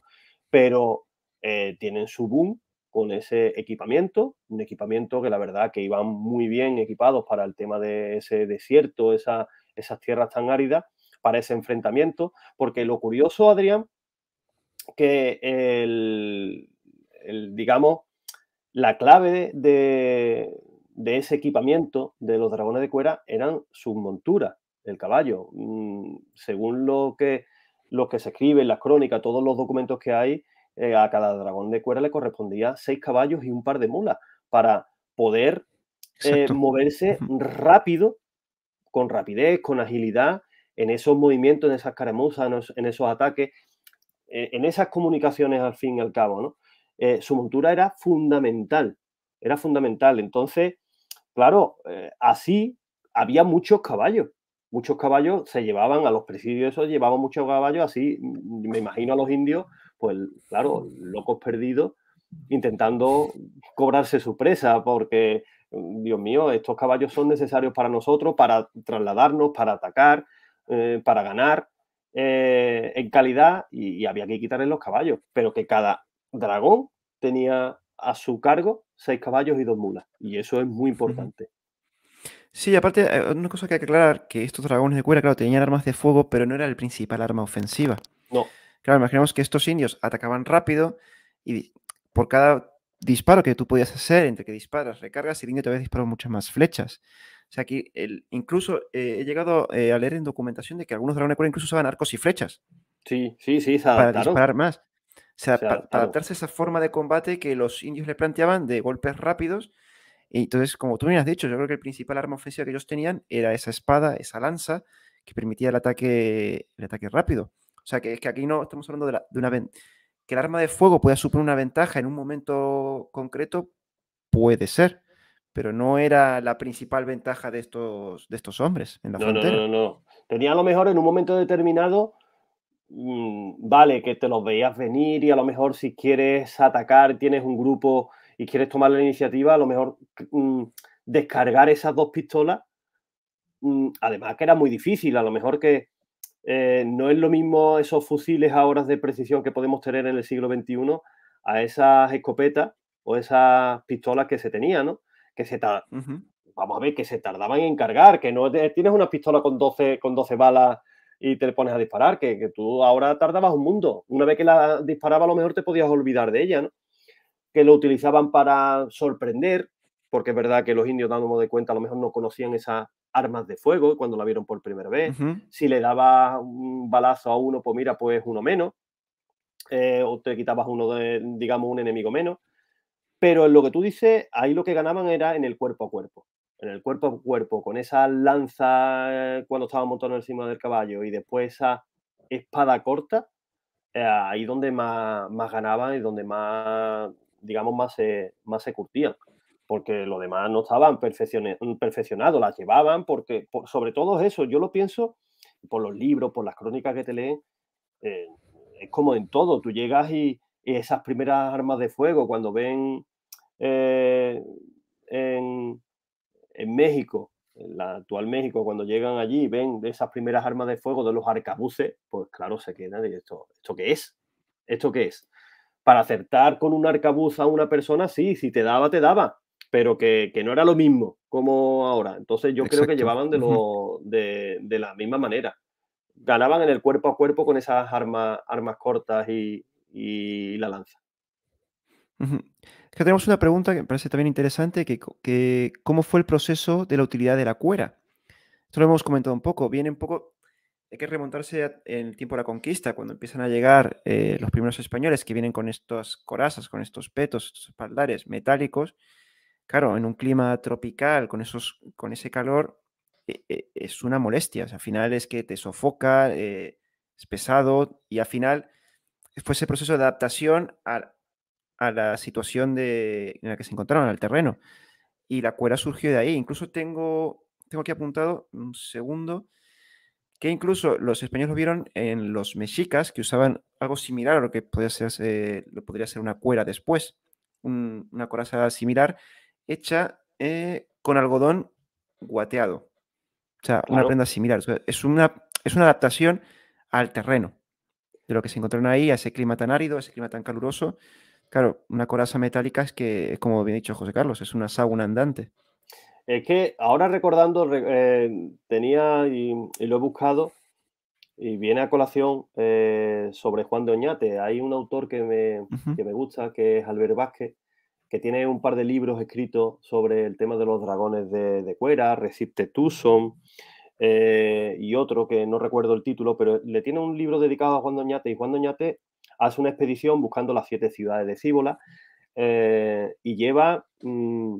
Pero eh, tienen su boom con ese equipamiento, un equipamiento que la verdad que iban muy bien equipados para el tema de ese desierto, esa, esas tierras tan áridas, para ese enfrentamiento, porque lo curioso, Adrián, que el, digamos, la clave de, ese equipamiento de los dragones de cuera eran sus monturas, el caballo. Mm, según lo que, lo que se escribe en las crónicas, todos los documentos que hay, eh, a cada dragón de cuera le correspondía seis caballos y un par de mulas para poder eh, moverse rápido, con rapidez, con agilidad, en esos movimientos, en esas caramuzas, en esos ataques eh, en esas comunicaciones al fin y al cabo, ¿no? Eh, su montura era fundamental, era fundamental. Entonces, claro, eh, así había muchos caballos, muchos caballos se llevaban a los presidios, llevaban muchos caballos, así mm, me imagino a los indios, pues claro, locos perdidos, intentando cobrarse su presa, porque, mm, Dios mío, estos caballos son necesarios para nosotros, para trasladarnos, para atacar, para ganar. Eh, en calidad y, había que quitarle los caballos, pero que cada dragón tenía a su cargo seis caballos y dos mulas, y eso es muy importante. Sí, aparte, eh, una cosa que hay que aclarar, que estos dragones de cuera, claro, tenían armas de fuego, pero no era el principal arma ofensiva. No. Claro, imaginemos que estos indios atacaban rápido y por cada disparo que tú podías hacer, entre que disparas, recargas, el indio te había disparado muchas más flechas. O sea, aquí incluso eh, he llegado eh, a leer en documentación de que algunos dragones por incluso usaban arcos y flechas. Sí, sí, sí, Para disparar más. O sea, para, adaptarse a esa forma de combate que los indios le planteaban de golpes rápidos. Y entonces, como tú me has dicho, yo creo que el principal arma ofensiva que ellos tenían era esa espada, esa lanza, que permitía el ataque, el ataque rápido. O sea, que es que aquí no estamos hablando de, una que el arma de fuego pueda suponer una ventaja en un momento concreto, puede ser, pero no era la principal ventaja de estos, de estos hombres en la no, No, no, no. Tenía a lo mejor en un momento determinado, mm, vale, que te los veías venir y a lo mejor si quieres atacar, tienes un grupo y quieres tomar la iniciativa, a lo mejor mm, descargar esas dos pistolas, mm, además que era muy difícil, a lo mejor que eh, no es lo mismo esos fusiles a horas de precisión que podemos tener en el siglo XXI a esas escopetas o esas pistolas que se tenían, ¿no? que se tarda. Vamos a ver, que se tardaban en cargar, que no tienes una pistola con 12, con 12 balas y te pones a disparar, que, tú ahora tardabas un mundo. Una vez que la disparaba, a lo mejor te podías olvidar de ella, ¿no? Que lo utilizaban para sorprender, porque es verdad que los indios, dándonos de cuenta, a lo mejor no conocían esas armas de fuego cuando la vieron por primera vez. Si le dabas un balazo a uno, pues mira, pues uno menos. Eh, o te quitabas uno digamos, un enemigo menos. Pero en lo que tú dices, ahí lo que ganaban era en el cuerpo a cuerpo. En el cuerpo a cuerpo, con esa lanza eh, cuando estaban montados encima del caballo y después esa espada corta, eh, ahí donde más, más ganaban y donde más, digamos, más se, más se curtían. Porque lo demás no estaban mm, perfeccionados, las llevaban, porque sobre todo eso, yo lo pienso por los libros, por las crónicas que te leen, eh, es como en todo, tú llegas y esas primeras armas de fuego, cuando ven eh, en, México, en la actual México, cuando llegan allí y ven esas primeras armas de fuego de los arcabuces, pues claro, se quedan y esto, ¿esto qué es? ¿Esto qué es? Para acertar con un arcabuz a una persona, sí, si te daba, te daba, pero que, no era lo mismo como ahora. Entonces yo creo que llevaban de, lo, de, la misma manera ganaban en el cuerpo a cuerpo con esas armas, armas cortas y, y la lanza tenemos una pregunta que me parece también interesante, que, que, cómo fue el proceso de la utilidad de la cuera. Esto lo hemos comentado un poco. Viene un poco, hay que remontarse en el tiempo de la conquista, cuando empiezan a llegar eh, los primeros españoles que vienen con estas corazas, con estos petos, espaldares metálicos. Claro, en un clima tropical, con, esos, con ese calor, e, e, es una molestia. al final es que te sofoca, eh, es pesado y al final fue ese proceso de adaptación al a la situación de, en la que se encontraron, al terreno. Y la cuera surgió de ahí. Incluso tengo, tengo aquí apuntado, un segundo, que incluso los españoles lo vieron en los mexicas, que usaban algo similar a lo que podría ser, podría ser una cuera después, una coraza similar, hecha eh, con algodón guateado. O sea, una prenda similar. Es una, es una adaptación al terreno, de lo que se encontraron ahí, a ese clima tan árido, a ese clima tan caluroso. Claro, una coraza metálica es que, como bien dicho José Carlos, es una sauna andante. Es que ahora recordando, eh, tenía y, lo he buscado y viene a colación eh, sobre Juan de Oñate. Hay un autor que me, gusta, que es Albert Vázquez, que tiene un par de libros escritos sobre el tema de los dragones de, de cuera, Resiste Tucson eh, y otro que no recuerdo el título, pero le tiene un libro dedicado a Juan de y Juan de Oñate hace una expedición buscando las siete ciudades de Cíbola eh, y lleva, mm,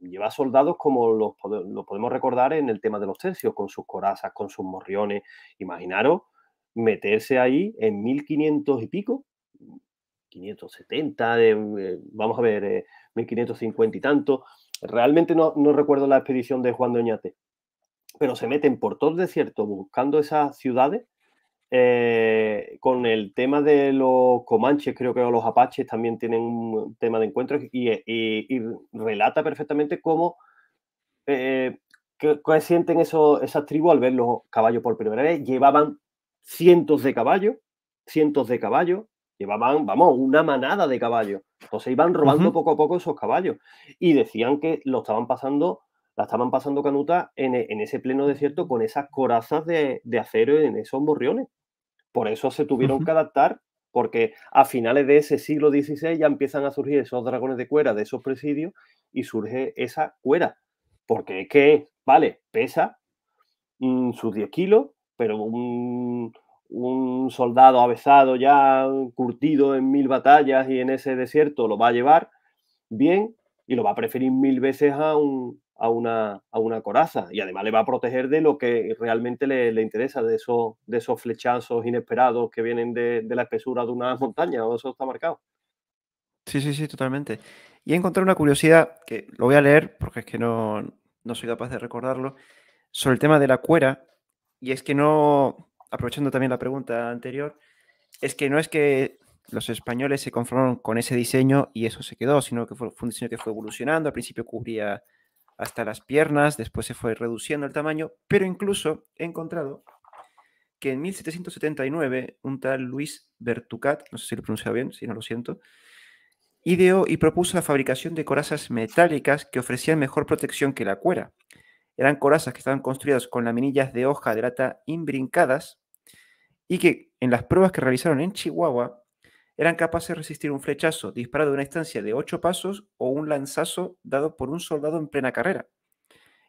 lleva soldados como los, podemos recordar en el tema de los tercios, con sus corazas, con sus morriones. Imaginaros meterse ahí en 1500 y pico, 570, eh, vamos a ver, 1550 eh, y tanto. Realmente no, no recuerdo la expedición de Juan de Oñate, pero se meten por todo el desierto buscando esas ciudades eh, con el tema de los comanches, creo que los apaches también tienen un tema de encuentros y, relata perfectamente cómo eh, sienten esas tribus al ver los caballos por primera vez. Llevaban cientos de caballos, cientos de caballos, llevaban, vamos, una manada de caballos. Entonces iban robando poco a poco esos caballos y decían que lo estaban pasando la estaban pasando canuta en, ese pleno desierto con esas corazas de, de acero en esos morriones. Por eso se tuvieron que adaptar, porque a finales de ese siglo XVI ya empiezan a surgir esos dragones de cuera de esos presidios y surge esa cuera. Porque es que, vale, pesa mm, sus 10 kilos, pero un, un soldado avezado ya curtido en mil batallas y en ese desierto lo va a llevar bien y lo va a preferir mil veces a un, a una, a una coraza y además le va a proteger de lo que realmente le, interesa, de esos, de esos flechazos inesperados que vienen de, la espesura de una <laughs> montaña, o eso está marcado. Sí, sí, sí, totalmente. Y encontrado una curiosidad que lo voy a leer porque es que no, soy capaz de recordarlo, sobre el tema de la cuera, y es que no, aprovechando también la pregunta anterior, es que no es que los españoles se conformaron con ese diseño y eso se quedó, sino que fue, fue, un diseño que fue evolucionando. Al principio cubría hasta las piernas, después se fue reduciendo el tamaño, pero incluso he encontrado que en 1779 un tal Luis Bertucat, no sé si lo pronunciado bien, si no lo siento, ideó y propuso la fabricación de corazas metálicas que ofrecían mejor protección que la cuera. Eran corazas que estaban construidas con laminillas de hoja de lata imbrincadas y que en las pruebas que realizaron en Chihuahua eran capaces de resistir un flechazo disparado a una distancia de ocho pasos o un lanzazo dado por un soldado en plena carrera.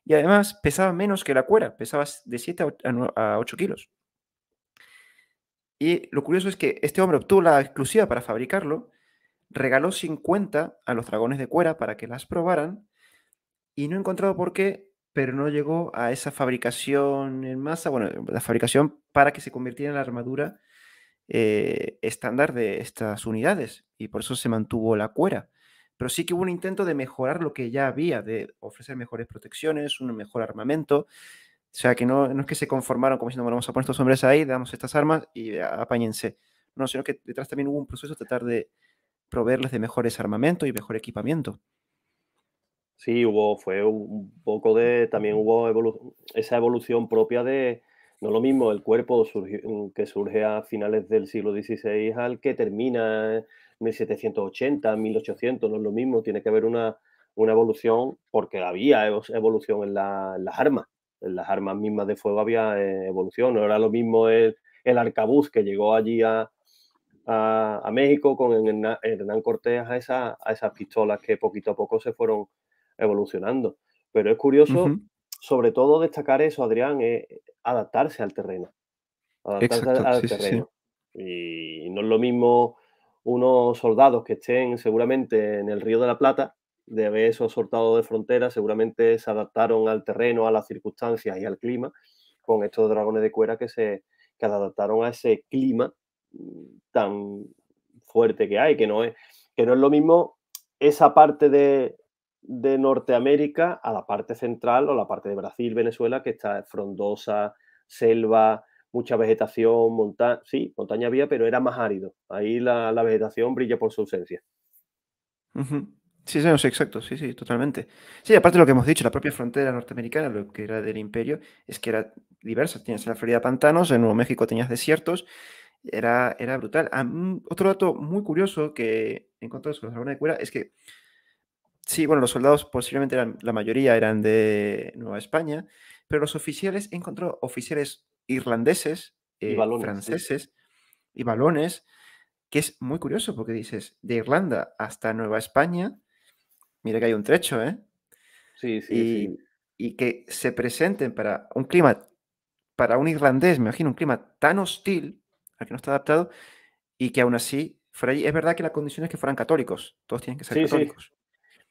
Y además pesaba menos que la cuera, pesaba de 7 a 8 kilos. Y lo curioso es que este hombre obtuvo la exclusiva para fabricarlo, regaló 50 a los dragones de cuera para que las probaran, y no he encontrado por qué, pero no llegó a esa fabricación en masa, bueno, la fabricación para que se convirtiera en la armadura eh, estándar de estas unidades y por eso se mantuvo la cuera. Pero sí que hubo un intento de mejorar lo que ya había, de ofrecer mejores protecciones, un mejor armamento. O sea, que no, no es que se conformaron como si no vamos a poner estos hombres ahí, damos estas armas y apáñense. No, sino que detrás también hubo un proceso de tratar de proveerles de mejores armamentos y mejor equipamiento. Sí, hubo, fue un poco de, también hubo esa evolución propia de, no lo mismo el cuerpo mm, que surge a finales del siglo XVI al que termina en 1780, 1800, no es lo mismo, tiene que haber una, una evolución, porque había evolución en, las armas, en las armas mismas de fuego había eh, evolución, no era lo mismo el, el arcabuz que llegó allí a, México con Hernán, Cortés a, esas pistolas que poquito a poco se fueron evolucionando. Pero es curioso, sobre todo destacar eso, Adrián, eh, adaptarse al terreno. Adaptarse al, terreno. Y no es lo mismo unos soldados que estén seguramente en el Río de la Plata, de haber esos soldados de frontera, seguramente se adaptaron al terreno, a las circunstancias y al clima, con estos dragones de cuera que se adaptaron a ese clima mm, tan fuerte que hay, que no que no es lo mismo esa parte de de Norteamérica a la parte central o la parte de Brasil, Venezuela, que está frondosa, selva, mucha vegetación, montaña, sí, montaña había, pero era más árido. Ahí la, vegetación brilla por su ausencia. Sí, sí, sí, exacto, sí, sí, totalmente. Sí, aparte de lo que hemos dicho, la propia frontera norteamericana, lo que era del imperio, es que era diversa. Tienes la Florida pantanos, en Nuevo México tenías desiertos, era, era brutal. otro dato muy curioso que encontré con la Laguna de Cuera es que Sí, bueno, los soldados posiblemente eran, la mayoría eran de Nueva España, pero los oficiales, encontró oficiales irlandeses, y eh, franceses y balones, que es muy curioso porque dices, de Irlanda hasta Nueva España, mira que hay un trecho, ¿eh? Sí, sí. Y, sí. y que se presenten para un clima, para un irlandés, me imagino, un clima tan hostil al que no está adaptado, y que aún así, fuera allí, es verdad que las condiciones es que fueran católicos, todos tienen que ser católicos.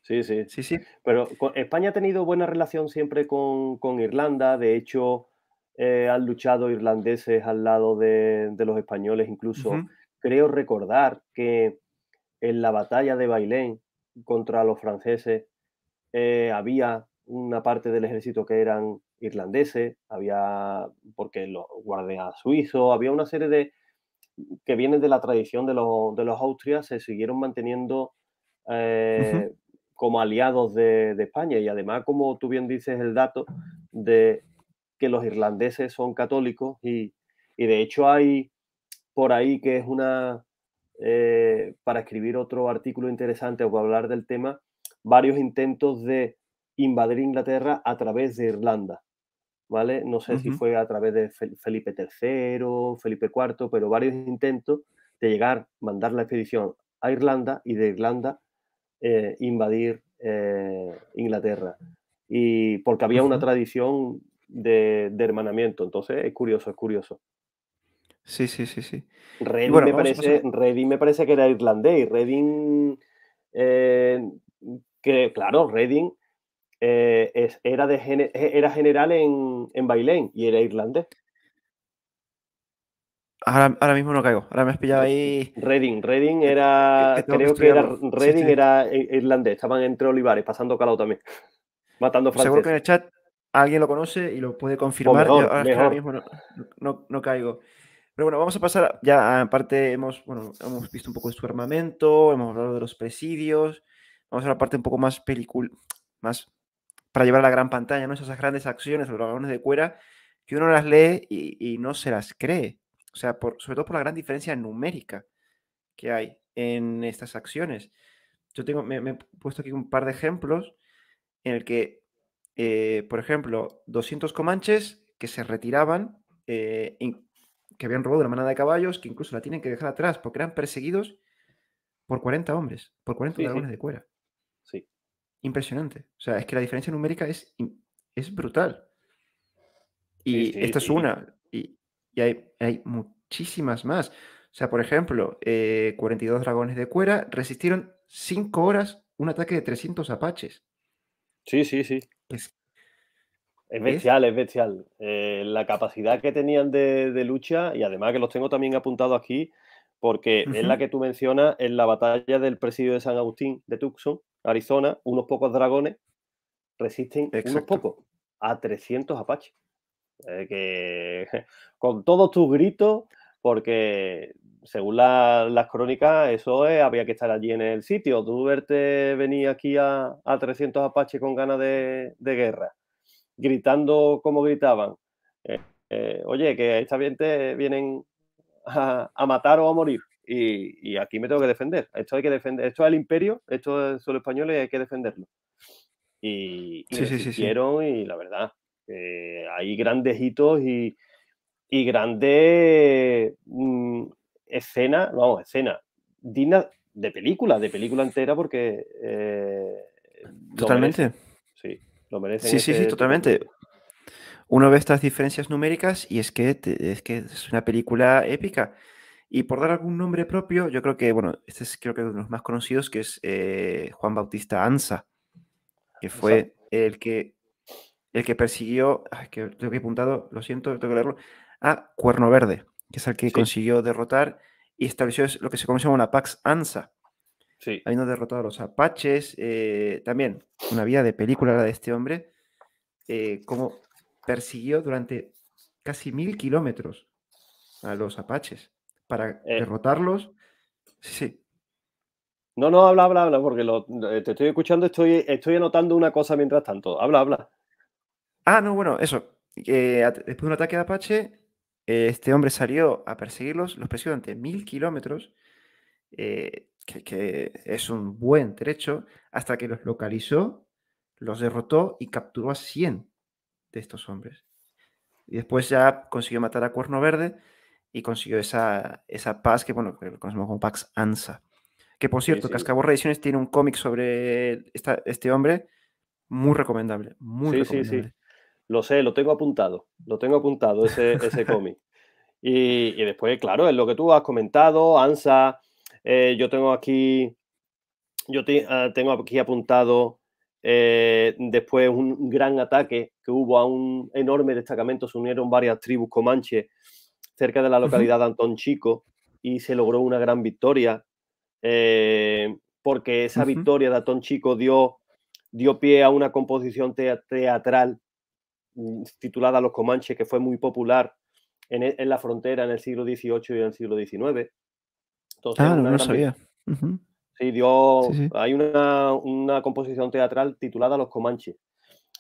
Sí, sí. Sí, sí. Pero España ha tenido buena relación siempre con, Irlanda. De hecho, eh, han luchado irlandeses al lado de, los españoles. Incluso creo recordar que en la batalla de Bailén contra los franceses eh, había una parte del ejército que eran irlandeses, había porque los guardias suizos, había una serie de que vienen de la tradición de los, Austrias, se siguieron manteniendo como aliados de, España y además, como tú bien dices, el dato de que los irlandeses son católicos y, de hecho hay por ahí que es una, eh, para escribir otro artículo interesante o para hablar del tema, varios intentos de invadir Inglaterra a través de Irlanda. ¿Vale? No sé si fue a través de Felipe III, Felipe IV, pero varios intentos de llegar, mandar la expedición a Irlanda y de Irlanda eh, invadir eh, Inglaterra. Y porque había una tradición de, hermanamiento. Entonces es curioso, es curioso. Sí, sí, sí, sí. Redding, me, parece, me parece que era irlandés. Redding, eh, que claro, Redding era, era general en Bailén y era irlandés. Ahora, mismo no caigo, ahora me has pillado ahí. Reading, Reading eh, era. Eh, creo que, era Reading era irlandés, estaban entre Olivares, pasando calado también. <laughs> Matando franceses. Seguro que en el chat alguien lo conoce y lo puede confirmar. ahora, mismo no, no, caigo. Pero bueno, vamos a pasar ya, aparte hemos, bueno, hemos visto un poco de su armamento, hemos hablado de los presidios, vamos a la parte un poco más película, más para llevar a la gran pantalla, ¿no? Esas grandes acciones, los dragones de cuera, que uno las lee y no se las cree. O sea, por, sobre todo por la gran diferencia numérica que hay en estas acciones. Yo tengo, me, he puesto aquí un par de ejemplos en el que, eh, por ejemplo, 200 comanches que se retiraban, eh, que habían robado una manada de caballos, que incluso la tienen que dejar atrás porque eran perseguidos por 40 hombres, por 40 dragones de cuera. Sí. Impresionante. O sea, es que la diferencia numérica es, es brutal. Y esta es una. Y, y hay, muchísimas más. O sea, por ejemplo, 42 eh, dragones de cuera resistieron 5 horas un ataque de 300 apaches. Sí, sí, sí. Es, bestial, es, bestial. Eh, la capacidad que tenían de, lucha, y además que los tengo también apuntado aquí, porque es la que tú mencionas en la batalla del presidio de San Agustín de Tucson, Arizona, unos pocos dragones resisten unos pocos a 300 apaches. Eh, que <laughs> con todos tus gritos, porque según las crónicas, eso es, había que estar allí en el sitio. Tú verte venir aquí a, 300 apaches con ganas de, guerra, gritando como gritaban. Eh, eh, oye, que esta gente vienen a, matar o a morir. Y, aquí me tengo que defender. Esto hay que defender. Esto es el imperio, esto es solo español y hay que defenderlo. Y, y sí, sí, y la verdad, eh, hay grandes hitos y, grandes mm, escenas, vamos, escenas dignas de película, de película entera, porque. Eh, totalmente. Sí, lo merece. Sí, sí, este sí, totalmente. Uno ve estas diferencias numéricas y es que, es que es una película épica. Y por dar algún nombre propio, yo creo que, bueno, este es creo que uno de los más conocidos, que es eh, Juan Bautista Ansa, que fue el que el que persiguió, ay, que tengo que apuntado, lo siento, tengo que leerlo, a Cuerno Verde, que es el que consiguió derrotar y estableció lo que se conoce como la Pax Ansa. Sí. Habiendo derrotado a los apaches, eh, también una vida de película de este hombre, eh, como persiguió durante casi mil kilómetros a los apaches para eh. derrotarlos. Sí, sí. No, no, habla, habla, habla, porque te estoy escuchando, estoy, estoy anotando una cosa mientras tanto. Habla, habla. Ah, no, bueno, eso. Eh, después de un ataque de Apache, eh, este hombre salió a perseguirlos, los persiguió durante mil kilómetros, eh, que, es un buen trecho, hasta que los localizó, los derrotó y capturó a 100 de estos hombres. Y después ya consiguió matar a Cuerno Verde y consiguió esa, paz que, bueno, conocemos como Pax Ansa. Que por cierto, sí, Rediciones tiene un cómic sobre este hombre muy recomendable, muy recomendable. Lo sé, lo tengo apuntado, lo tengo apuntado ese, ese <laughs> cómic. Y, después, claro, es lo que tú has comentado, ANSA, eh, yo tengo aquí, yo ah, tengo aquí apuntado eh, después un gran ataque que hubo a un enorme destacamento, se unieron varias tribus comanche cerca de la localidad de Antón Chico y se logró una gran victoria, eh, porque esa victoria de Antón Chico dio, dio pie a una composición teatral Mm, titulada Los Comanches, que fue muy popular en, e, la frontera en el siglo XVIII y en el siglo XIX. Entonces, ah, no, lo sabía. Sí, dio, hay una, una, composición teatral titulada Los Comanches.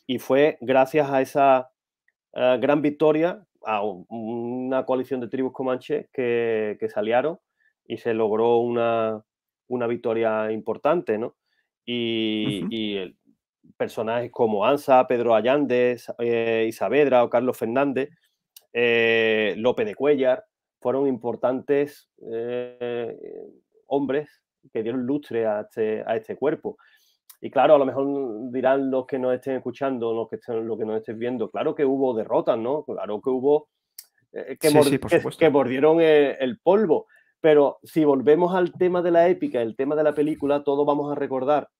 Y fue gracias a esa eh, gran victoria, a una coalición de tribus comanches que, que salieron y se logró una, una victoria importante, ¿no? Y, y el, personajes como Ansa, Pedro Allández, eh, Isavedra o Carlos Fernández, eh, López de Cuellar, fueron importantes eh, hombres que dieron lustre este, a este, cuerpo. Y claro, a lo mejor dirán los que nos estén escuchando, los que, estén, los que nos estén viendo, claro que hubo derrotas, ¿no? Claro que hubo eh, que, que, mordieron el, el, polvo. Pero si volvemos al tema de la épica, el tema de la película, todos vamos a recordar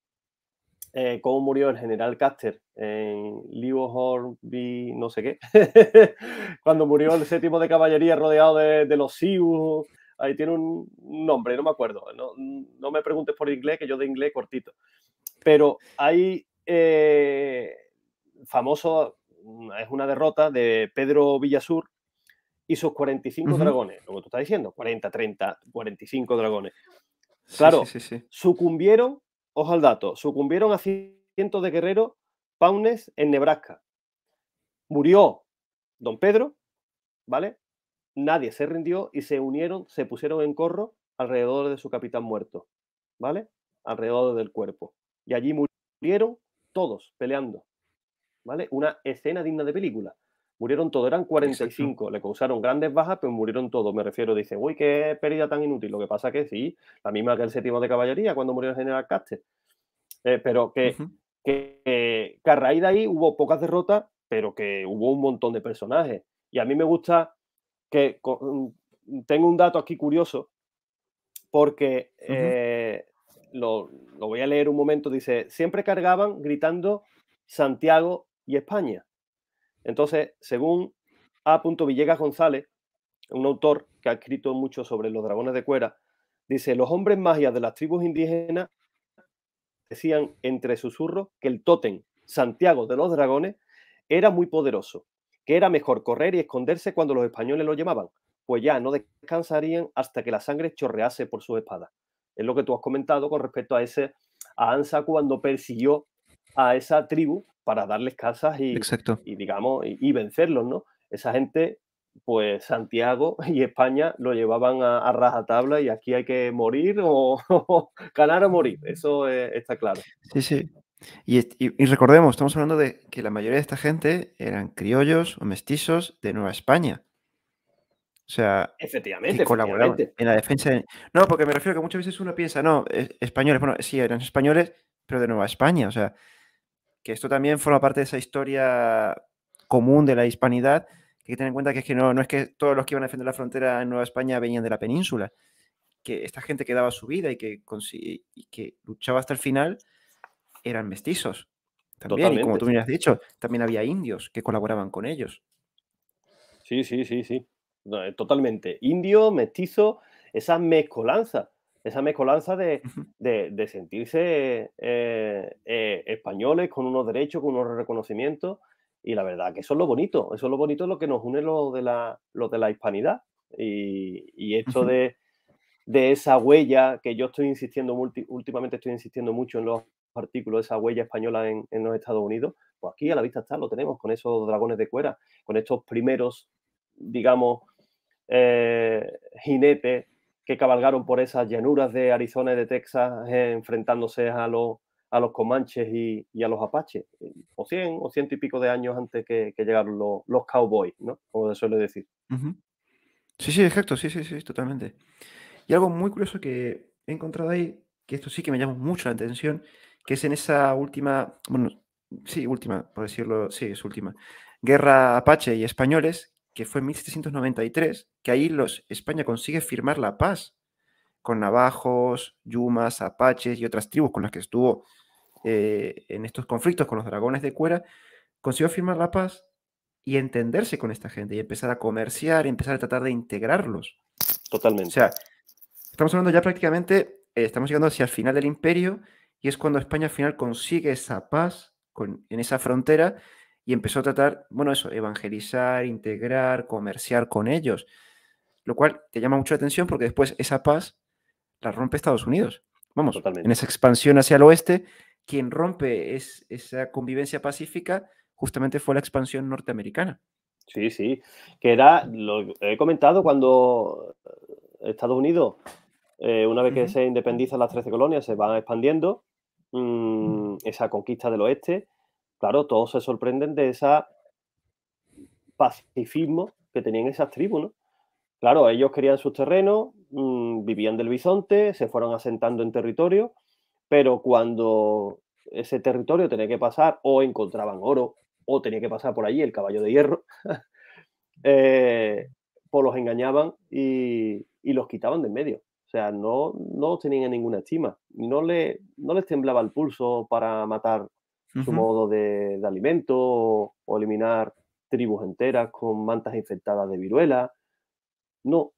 eh, cómo murió el general Caster en Livohorby, no sé qué, <laughs> cuando murió el séptimo de caballería rodeado de, los Sioux. Ahí tiene un nombre, no me acuerdo. No, me preguntes por inglés, que yo de inglés cortito. Pero hay eh, famoso, es una derrota de Pedro Villasur, y sus 45 dragones, lo que tú estás diciendo, 40, 30, 45 dragones. Claro, sucumbieron ojo al dato, sucumbieron a cientos de guerreros paunes en Nebraska. Murió don Pedro, ¿vale? Nadie se rindió y se unieron, se pusieron en corro alrededor de su capitán muerto, ¿vale? Alrededor del cuerpo. Y allí murieron todos peleando, ¿vale? Una escena digna de película. Murieron todos, eran 45, le causaron grandes bajas, pero murieron todos. Me refiero, dice, uy, qué pérdida tan inútil. Lo que pasa que sí, la misma que el séptimo de caballería cuando murió el general Caster. Eh, pero que, a raíz de ahí hubo pocas derrotas, pero que hubo un montón de personajes. Y a mí me gusta que mm, tengo un dato aquí curioso, porque eh, lo voy a leer un momento. Dice, siempre cargaban gritando Santiago y España entonces, según A. Villegas González, un autor que ha escrito mucho sobre los dragones de cuera, dice, los hombres magias de las tribus indígenas decían entre susurros que el tótem Santiago de los Dragones era muy poderoso, que era mejor correr y esconderse cuando los españoles lo llamaban, pues ya no descansarían hasta que la sangre chorrease por sus espadas. Es lo que tú has comentado con respecto a ese a Ansa cuando persiguió a esa tribu para darles casas y, y digamos, y, vencerlos, ¿no? Esa gente, pues Santiago <laughs> y España lo llevaban a, a rajatabla y aquí hay que morir o, <laughs> ganar o morir, eso eh, está claro. Sí, sí. Y, recordemos, estamos hablando de que la mayoría de esta gente eran criollos o mestizos de Nueva España. O sea, efectivamente, que en la defensa. No, porque me refiero a que muchas veces uno piensa, no, españoles, bueno, sí, eran españoles, pero de Nueva España. O sea, que esto también forma parte de esa historia común de la hispanidad, que hay que tener en cuenta que, no, es que todos los que iban a defender la frontera en Nueva España venían de la península, que esta gente que daba su vida y que, que luchaba hasta el final eran mestizos. También, como tú me has dicho, también había indios que colaboraban con ellos. Sí, sí, sí, sí. Eh, totalmente. Indio, mestizo, esa mezcolanza esa mezcolanza de, sentirse eh, eh, españoles con unos derechos, con unos reconocimientos. Y la verdad que eso es lo bonito, eso es lo bonito, lo que nos une lo de la, de la hispanidad. Y, esto de, esa huella que yo estoy insistiendo, últimamente estoy insistiendo mucho en los artículos, esa huella española en, los Estados Unidos, pues aquí a la vista está, lo tenemos con esos dragones de cuera, con estos primeros, digamos, eh, jinetes que cabalgaron por esas llanuras de Arizona y de Texas eh, enfrentándose a los, a los comanches y, a los apaches, o cien, o ciento y pico de años antes que, llegaron los, cowboys, ¿no? Como se suele decir. Sí, sí, exacto, sí, sí, sí, totalmente. Y algo muy curioso que he encontrado ahí, que esto sí que me llama mucho la atención, que es en esa última, bueno, sí, última, por decirlo, sí, es última, guerra apache y españoles, que fue en 1793, que ahí los, España consigue firmar la paz con navajos, yumas, apaches y otras tribus con las que estuvo eh, en estos conflictos con los dragones de cuera, consiguió firmar la paz y entenderse con esta gente y empezar a comerciar y empezar a tratar de integrarlos. Totalmente. O sea, estamos hablando ya prácticamente, eh, estamos llegando hacia el final del imperio y es cuando España al final consigue esa paz en esa frontera y empezó a tratar, bueno, eso, evangelizar, integrar, comerciar con ellos, lo cual te llama mucho la atención porque después esa paz la rompe Estados Unidos. Vamos, en esa expansión hacia el oeste, quien rompe es, esa convivencia pacífica justamente fue la expansión norteamericana. Sí, sí, que era, lo he comentado cuando eh, Estados Unidos, eh, una vez que se independizan las 13 colonias, se van expandiendo, mm, esa conquista del oeste, claro, todos se sorprenden de ese pacifismo que tenían esas tribus, ¿no? Claro, ellos querían sus terrenos, mm, vivían del bisonte, se fueron asentando en territorio, pero cuando ese territorio tenía que pasar o encontraban oro o tenía que pasar por allí el caballo de hierro, <laughs> eh, pues los engañaban y, los quitaban de en medio. O sea, no, no tenían ninguna estima, no, le, no les temblaba el pulso para matar su modo de, de alimento o, eliminar tribus enteras con mantas infectadas de viruela. No,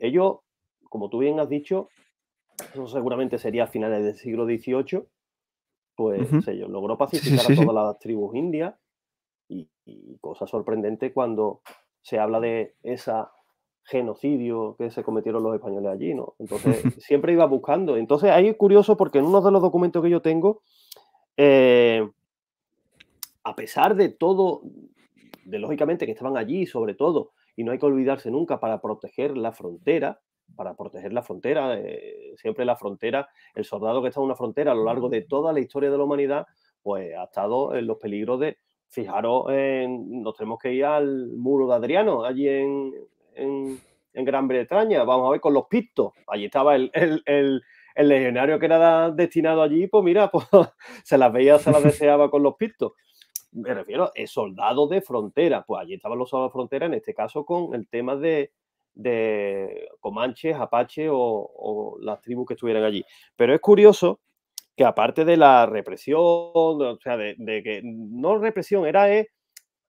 ellos, como tú bien has dicho, eso seguramente sería a finales del siglo XVIII, pues ellos logró pacificar a todas las tribus indias y, cosa sorprendente cuando se habla de ese genocidio que se cometieron los españoles allí, ¿no? Entonces, <laughs> siempre iba buscando. Entonces, ahí es curioso porque en uno de los documentos que yo tengo eh, a pesar de todo, de lógicamente que estaban allí, sobre todo, y no hay que olvidarse nunca para proteger la frontera, para proteger la frontera, eh, siempre la frontera, el soldado que está en una frontera a lo largo de toda la historia de la humanidad, pues ha estado en los peligros de, fijaros, nos tenemos que ir al muro de Adriano, allí en, Gran Bretaña, vamos a ver con los pictos, allí estaba el el legionario que era destinado allí, pues mira, pues, <laughs> se las veía, se las <laughs> deseaba con los pictos. Me refiero a soldados de frontera, pues allí estaban los soldados de frontera, en este caso con el tema de, de comanches, apache o, las tribus que estuvieran allí. Pero es curioso que aparte de la represión, o sea, de, que no represión, era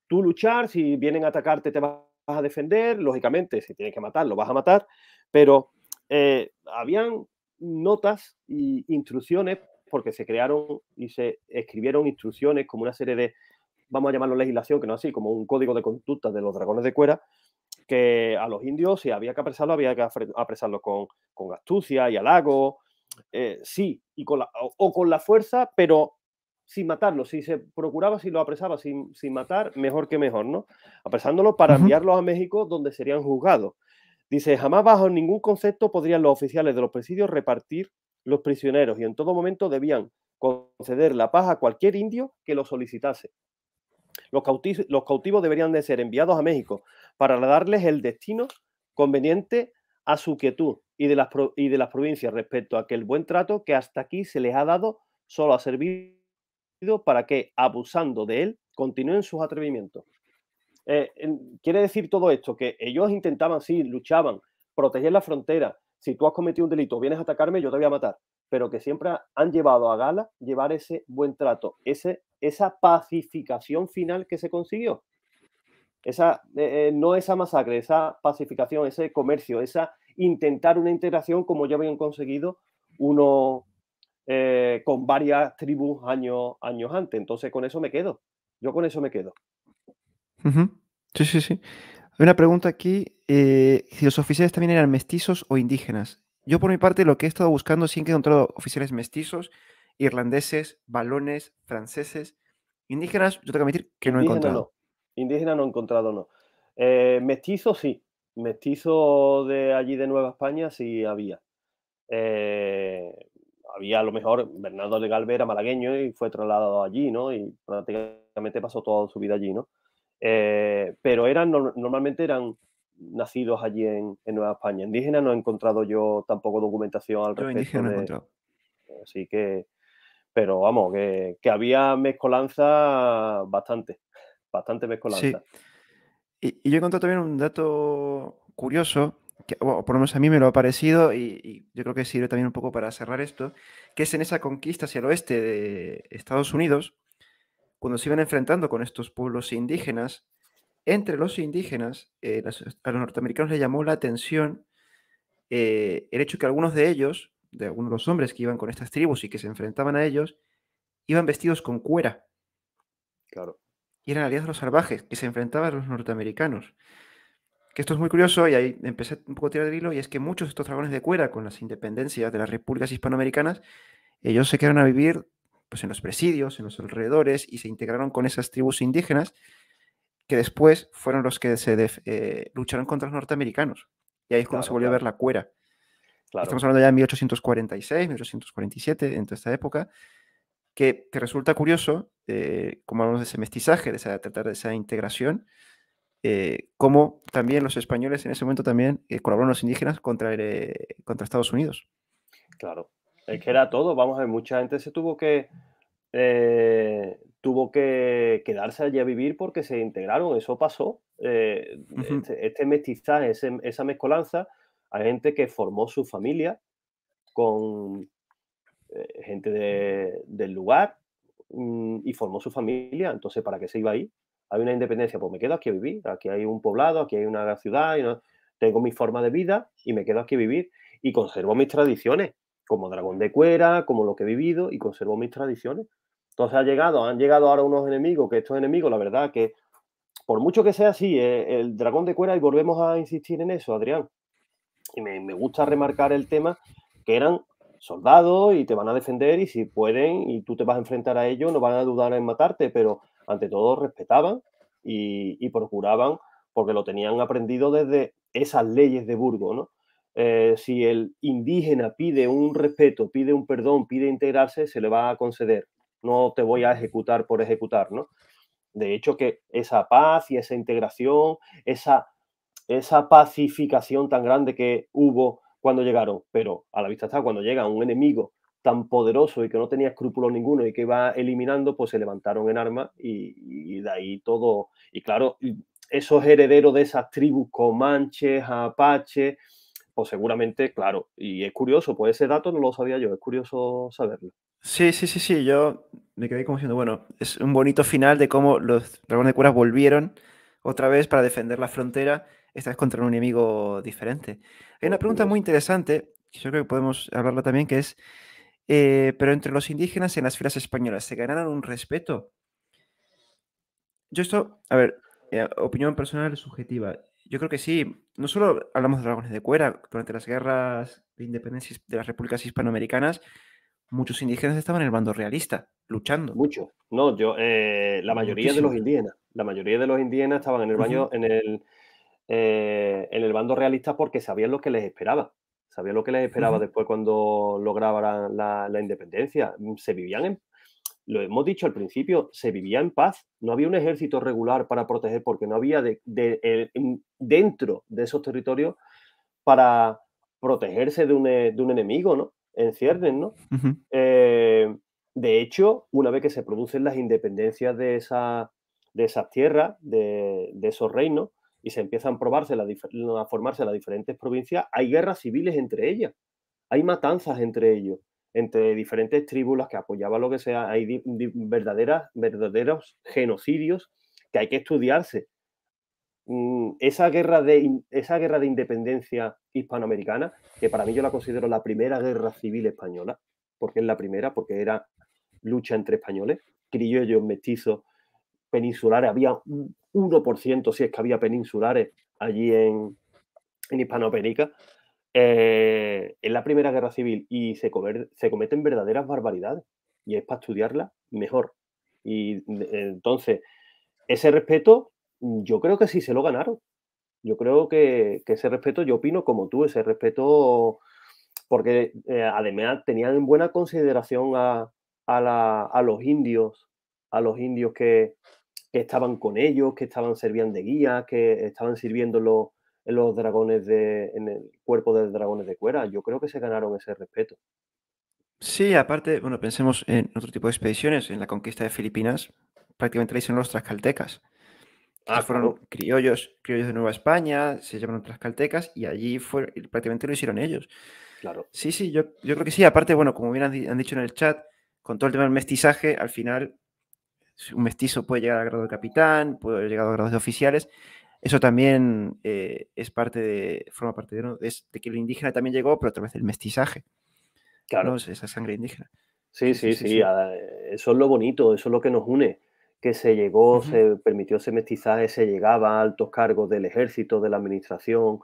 tú luchar, si vienen a atacarte te vas a defender, lógicamente, si tienes que matar, lo vas a matar, pero eh, habían notas e instrucciones, porque se crearon y se escribieron instrucciones como una serie de, vamos a llamarlo legislación, que no así, como un código de conducta de los dragones de cuera, que a los indios, si había que apresarlo, había que apresarlo con, astucia y halago, eh, sí, y con la, o, con la fuerza, pero sin matarlo, Si se procuraba, si lo apresaba sin, sin matar, mejor que mejor, ¿no? Apresándolo para enviarlos a México, donde serían juzgados. Dice, jamás bajo ningún concepto podrían los oficiales de los presidios repartir los prisioneros y en todo momento debían conceder la paz a cualquier indio que lo solicitase. Los, cautivos, deberían de ser enviados a México para darles el destino conveniente a su quietud y de, las, y de las provincias respecto a aquel buen trato que hasta aquí se les ha dado solo ha servido para que, abusando de él, continúen sus atrevimientos. Eh, quiere decir todo esto que ellos intentaban, sí, luchaban, proteger la frontera. Si tú has cometido un delito, vienes a atacarme, yo te voy a matar. Pero que siempre han llevado a gala llevar ese buen trato, ese, esa pacificación final que se consiguió. Esa, eh, eh, no esa masacre, esa pacificación, ese comercio, esa intentar una integración como ya habían conseguido uno con varias tribus años, años antes. Entonces con eso me quedo. Yo con eso me quedo. Sí, sí, sí. Hay una pregunta aquí, eh, si los oficiales también eran mestizos o indígenas. Yo por mi parte lo que he estado buscando sin que he encontrado oficiales mestizos, irlandeses, balones, franceses, indígenas, yo tengo que admitir que no he encontrado. Indígena no he encontrado, no. Eh, sí, mestizo de allí de Nueva España sí había. Eh, había a lo mejor, Bernardo de Galve era malagueño y fue trasladado allí, ¿no? Y prácticamente pasó toda su vida allí, ¿no? Eh, pero eran, normalmente eran nacidos allí en, en, Nueva España. Indígena no he encontrado yo tampoco documentación al respecto. indígena así que, pero vamos, que, había mezcolanza bastante, bastante mezcolanza. Y, y, yo he encontrado también un dato curioso, que por lo menos a mí me lo ha parecido, y, yo creo que sirve también un poco para cerrar esto, que es en esa conquista hacia el oeste de Estados Unidos, cuando se iban enfrentando con estos pueblos indígenas, entre los indígenas, eh, a los norteamericanos les llamó la atención eh, el hecho que algunos de ellos, de algunos de los hombres que iban con estas tribus y que se enfrentaban a ellos, iban vestidos con cuera. Claro. Y eran aliados de los salvajes, que se enfrentaban a los norteamericanos. Que esto es muy curioso, y ahí empecé un poco a tirar del hilo, y es que muchos de estos dragones de cuera, con las independencias de las repúblicas hispanoamericanas, ellos se quedaron a vivir pues en los presidios, en los alrededores, y se integraron con esas tribus indígenas que después fueron los que se eh, lucharon contra los norteamericanos. Y ahí es cuando se volvió a ver la cuera. Estamos hablando ya de 1846, 1847, en toda esta época, que, resulta curioso, eh, como hablamos de ese mestizaje, de, tratar de esa integración, eh, como también los españoles en ese momento también eh, colaboraron los indígenas contra, contra Estados Unidos. Claro, es que era todo, vamos a ver, mucha gente se tuvo que eh, tuvo que quedarse allí a vivir porque se integraron, eso pasó. Eh, este, este, mestizaje, esa mezcolanza, hay gente que formó su familia con eh, gente del lugar mm, y formó su familia, entonces ¿para qué se iba ahí? Hay una independencia, pues me quedo aquí a vivir, aquí hay un poblado, aquí hay una ciudad, y tengo mi forma de vida y me quedo aquí a vivir y conservo mis tradiciones como dragón de cuera, como lo que he vivido y conservo mis tradiciones. Entonces ha llegado, han llegado ahora unos enemigos, que estos enemigos, la verdad que por mucho que sea así, eh, el dragón de cuera, y volvemos a insistir en eso, Adrián, y me, gusta remarcar el tema, que eran soldados y te van a defender y si pueden y tú te vas a enfrentar a ellos, no van a dudar en matarte, pero ante todo respetaban y, y procuraban, porque lo tenían aprendido desde esas leyes de Burgos, ¿no? Eh, si el indígena pide un respeto, pide un perdón, pide integrarse, se le va a conceder. No te voy a ejecutar por ejecutar, ¿no? De hecho, que esa paz y esa integración, esa, esa pacificación tan grande que hubo cuando llegaron, pero a la vista está, cuando llega un enemigo tan poderoso y que no tenía escrúpulos ninguno y que va eliminando, pues se levantaron en armas y, y de ahí todo. Y claro, esos herederos de esas tribus comanches, apaches, o pues seguramente, claro, y es curioso, pues ese dato no lo sabía yo, es curioso saberlo. Sí, sí, sí, sí, yo me quedé como diciendo, bueno, es un bonito final de cómo los dragones de curas volvieron otra vez para defender la frontera, esta vez contra un enemigo diferente. Hay una pregunta muy interesante, yo creo que podemos hablarla también, que es, eh, pero entre los indígenas en las filas españolas, ¿se ganaron un respeto? Yo esto, a ver, eh, opinión personal subjetiva. Yo creo que sí. No solo hablamos de dragones de cuera, durante las guerras de independencia de las repúblicas hispanoamericanas, muchos indígenas estaban en el bando realista, luchando. Muchos. No, yo, eh, la mayoría de los indígenas, la mayoría de los indígenas estaban en el baño, en el eh, en el bando realista porque sabían lo que les esperaba. Sabían lo que les esperaba después cuando lograban la, independencia. Se vivían en lo hemos dicho al principio, se vivía en paz, no había un ejército regular para proteger porque no había dentro de esos territorios para protegerse de un, eh, enemigo, ¿no? En ciernes, ¿no? Eh, de hecho, una vez que se producen las independencias de, esa, de esas tierras, de, esos reinos, y se empiezan a, a formarse las diferentes provincias, hay guerras civiles entre ellas, hay matanzas entre ellos entre diferentes tribus, que apoyaban lo que sea. Hay verdaderas, verdaderos genocidios que hay que estudiarse. Mm, esa guerra, de, esa guerra de independencia hispanoamericana, que para mí yo la considero la primera guerra civil española, porque es la primera, porque era lucha entre españoles, criollos, mestizos, peninsulares, había un 1%, si es que había peninsulares allí en, en Hispanoamérica, en eh, la Primera Guerra Civil y se, cometen verdaderas barbaridades y es para estudiarla mejor. Y entonces, ese respeto, yo creo que sí se lo ganaron. Yo creo que, ese respeto, yo opino como tú, ese respeto, porque eh, además tenían en buena consideración a, los indios, a los indios que, estaban con ellos, que estaban servían de guía, que estaban sirviéndolo en los dragones de, en el cuerpo de dragones de cuera. Yo creo que se ganaron ese respeto. Sí, aparte, bueno, pensemos en otro tipo de expediciones, en la conquista de Filipinas, prácticamente la hicieron los trascaltecas. Ah, fueron criollos, criollos de Nueva España, se llamaron trascaltecas y allí fue, prácticamente lo hicieron ellos. Claro. Sí, sí, yo, creo que sí. Aparte, bueno, como bien han, dicho en el chat, con todo el tema del mestizaje, al final un mestizo puede llegar a grado de capitán, puede llegar a grado de oficiales, eso también eh, es parte de, forma parte de, que lo indígena también llegó, pero otra vez el mestizaje. Claro. Esa sangre indígena. Sí, sí, sí. eso es lo bonito, eso es lo que nos une. Que se llegó, se permitió ese mestizaje, se llegaba a altos cargos del ejército, de la administración,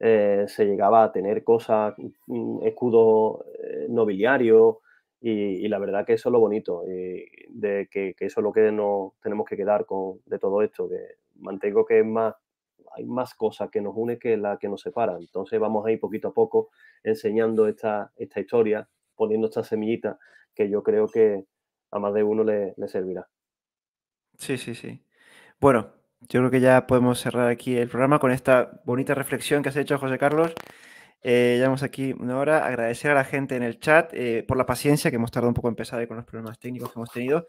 eh, se llegaba a tener cosas, mm, escudos nobiliario eh, nobiliarios, y, la verdad que eso es lo bonito, de que, que, eso es lo que nos tenemos que quedar con, de todo esto, que mantengo que más, hay más cosas que nos une que la que nos separa. Entonces vamos a ir poquito a poco enseñando esta, esta historia, poniendo esta semillita que yo creo que a más de uno le, servirá. Sí, sí, sí. Bueno, yo creo que ya podemos cerrar aquí el programa con esta bonita reflexión que has hecho, José Carlos. Eh, llevamos aquí una hora. Agradecer a la gente en el chat eh, por la paciencia que hemos tardado un poco en empezar eh, con los problemas técnicos que hemos tenido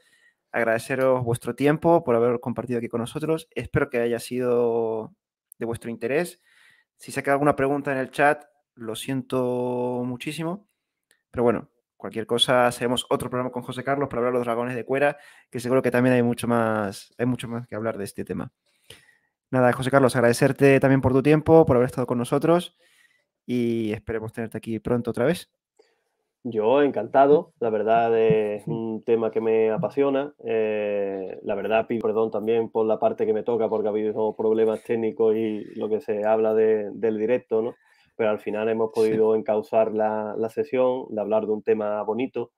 agradeceros vuestro tiempo por haber compartido aquí con nosotros. Espero que haya sido de vuestro interés. Si se queda alguna pregunta en el chat, lo siento muchísimo. Pero bueno, cualquier cosa, hacemos otro programa con José Carlos para hablar de los dragones de cuera, que seguro que también hay mucho más, hay mucho más que hablar de este tema. Nada, José Carlos, agradecerte también por tu tiempo, por haber estado con nosotros y esperemos tenerte aquí pronto otra vez. Yo encantado, la verdad es <laughs> un tema que me apasiona. Eh, la verdad pido perdón también por la parte que me toca porque ha habido problemas técnicos y lo que se habla del directo, ¿no? Pero al final hemos podido encauzar la, la, sesión, de hablar de un tema bonito,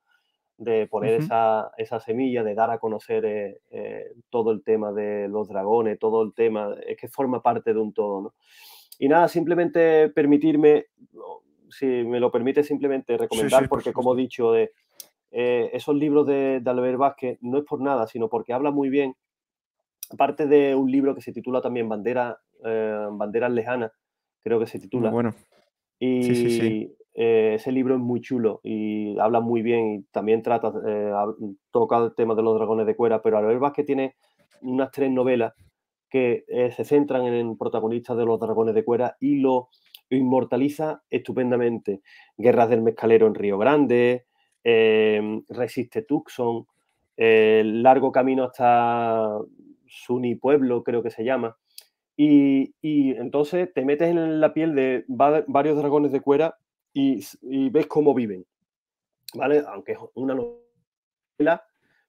de poner esa, esa, semilla, de dar a conocer eh, eh, todo el tema de los dragones, todo el tema, es que forma parte de un todo, ¿no? Y nada, simplemente permitirme si me lo permite, simplemente recomendar, porque como he dicho, de eh, esos libros de, Albert Vázquez no es por nada, sino porque habla muy bien, aparte de un libro que se titula también Bandera, eh, Banderas Lejanas, creo que se titula. Bueno. Y eh, ese libro es muy chulo y habla muy bien y también trata, toca el tema de los dragones de cuera, pero Albert Vázquez tiene unas tres novelas que se centran en protagonistas de los dragones de cuera y lo inmortaliza estupendamente. Guerras del Mezcalero en Río Grande, em, Resiste Tucson, Largo Camino hasta Suni Pueblo, creo que se llama. Y, entonces te metes en la piel de varios dragones de cuera y, ves cómo viven. ¿Vale? Aunque es una novela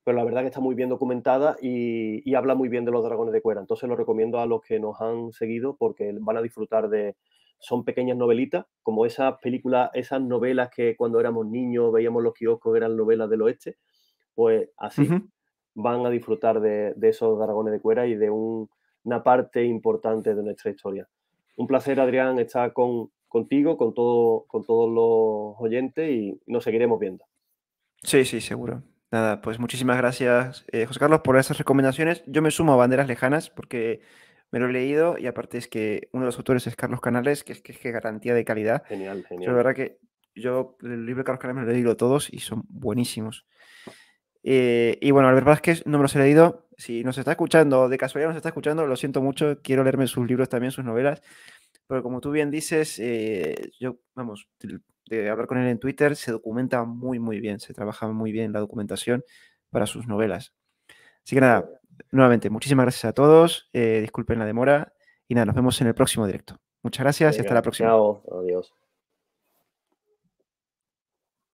pero la verdad que está muy bien documentada y, y, habla muy bien de los dragones de cuera. Entonces lo recomiendo a los que nos han seguido porque van a disfrutar de, son pequeñas novelitas, como esas películas, esas novelas que cuando éramos niños veíamos los kioscos, eran novelas del oeste, pues así van a disfrutar de, esos dragones de cuera y de una parte importante de nuestra historia. Un placer, Adrián, estar con, contigo, con, todo, con todos los oyentes y nos seguiremos viendo. Sí, sí, seguro. Nada, pues muchísimas gracias, eh, José Carlos, por esas recomendaciones. Yo me sumo a Banderas Lejanas porque me lo he leído y aparte es que uno de los autores es Carlos Canales, que es que, es garantía de calidad. Genial, genial. la verdad que yo el libro de Carlos Canales me lo he leído todos y son buenísimos. Eh, y bueno, es que no me los he leído. Si nos está escuchando, de casualidad nos está escuchando, lo siento mucho, quiero leerme sus libros también, sus novelas. Pero como tú bien dices, eh, yo, vamos, de hablar con él en Twitter, se documenta muy, muy bien, se trabaja muy bien la documentación para sus novelas. Así que nada, nuevamente, muchísimas gracias a todos. Eh, disculpen la demora. Y nada, nos vemos en el próximo directo. Muchas gracias y hasta la próxima. Chao, adiós.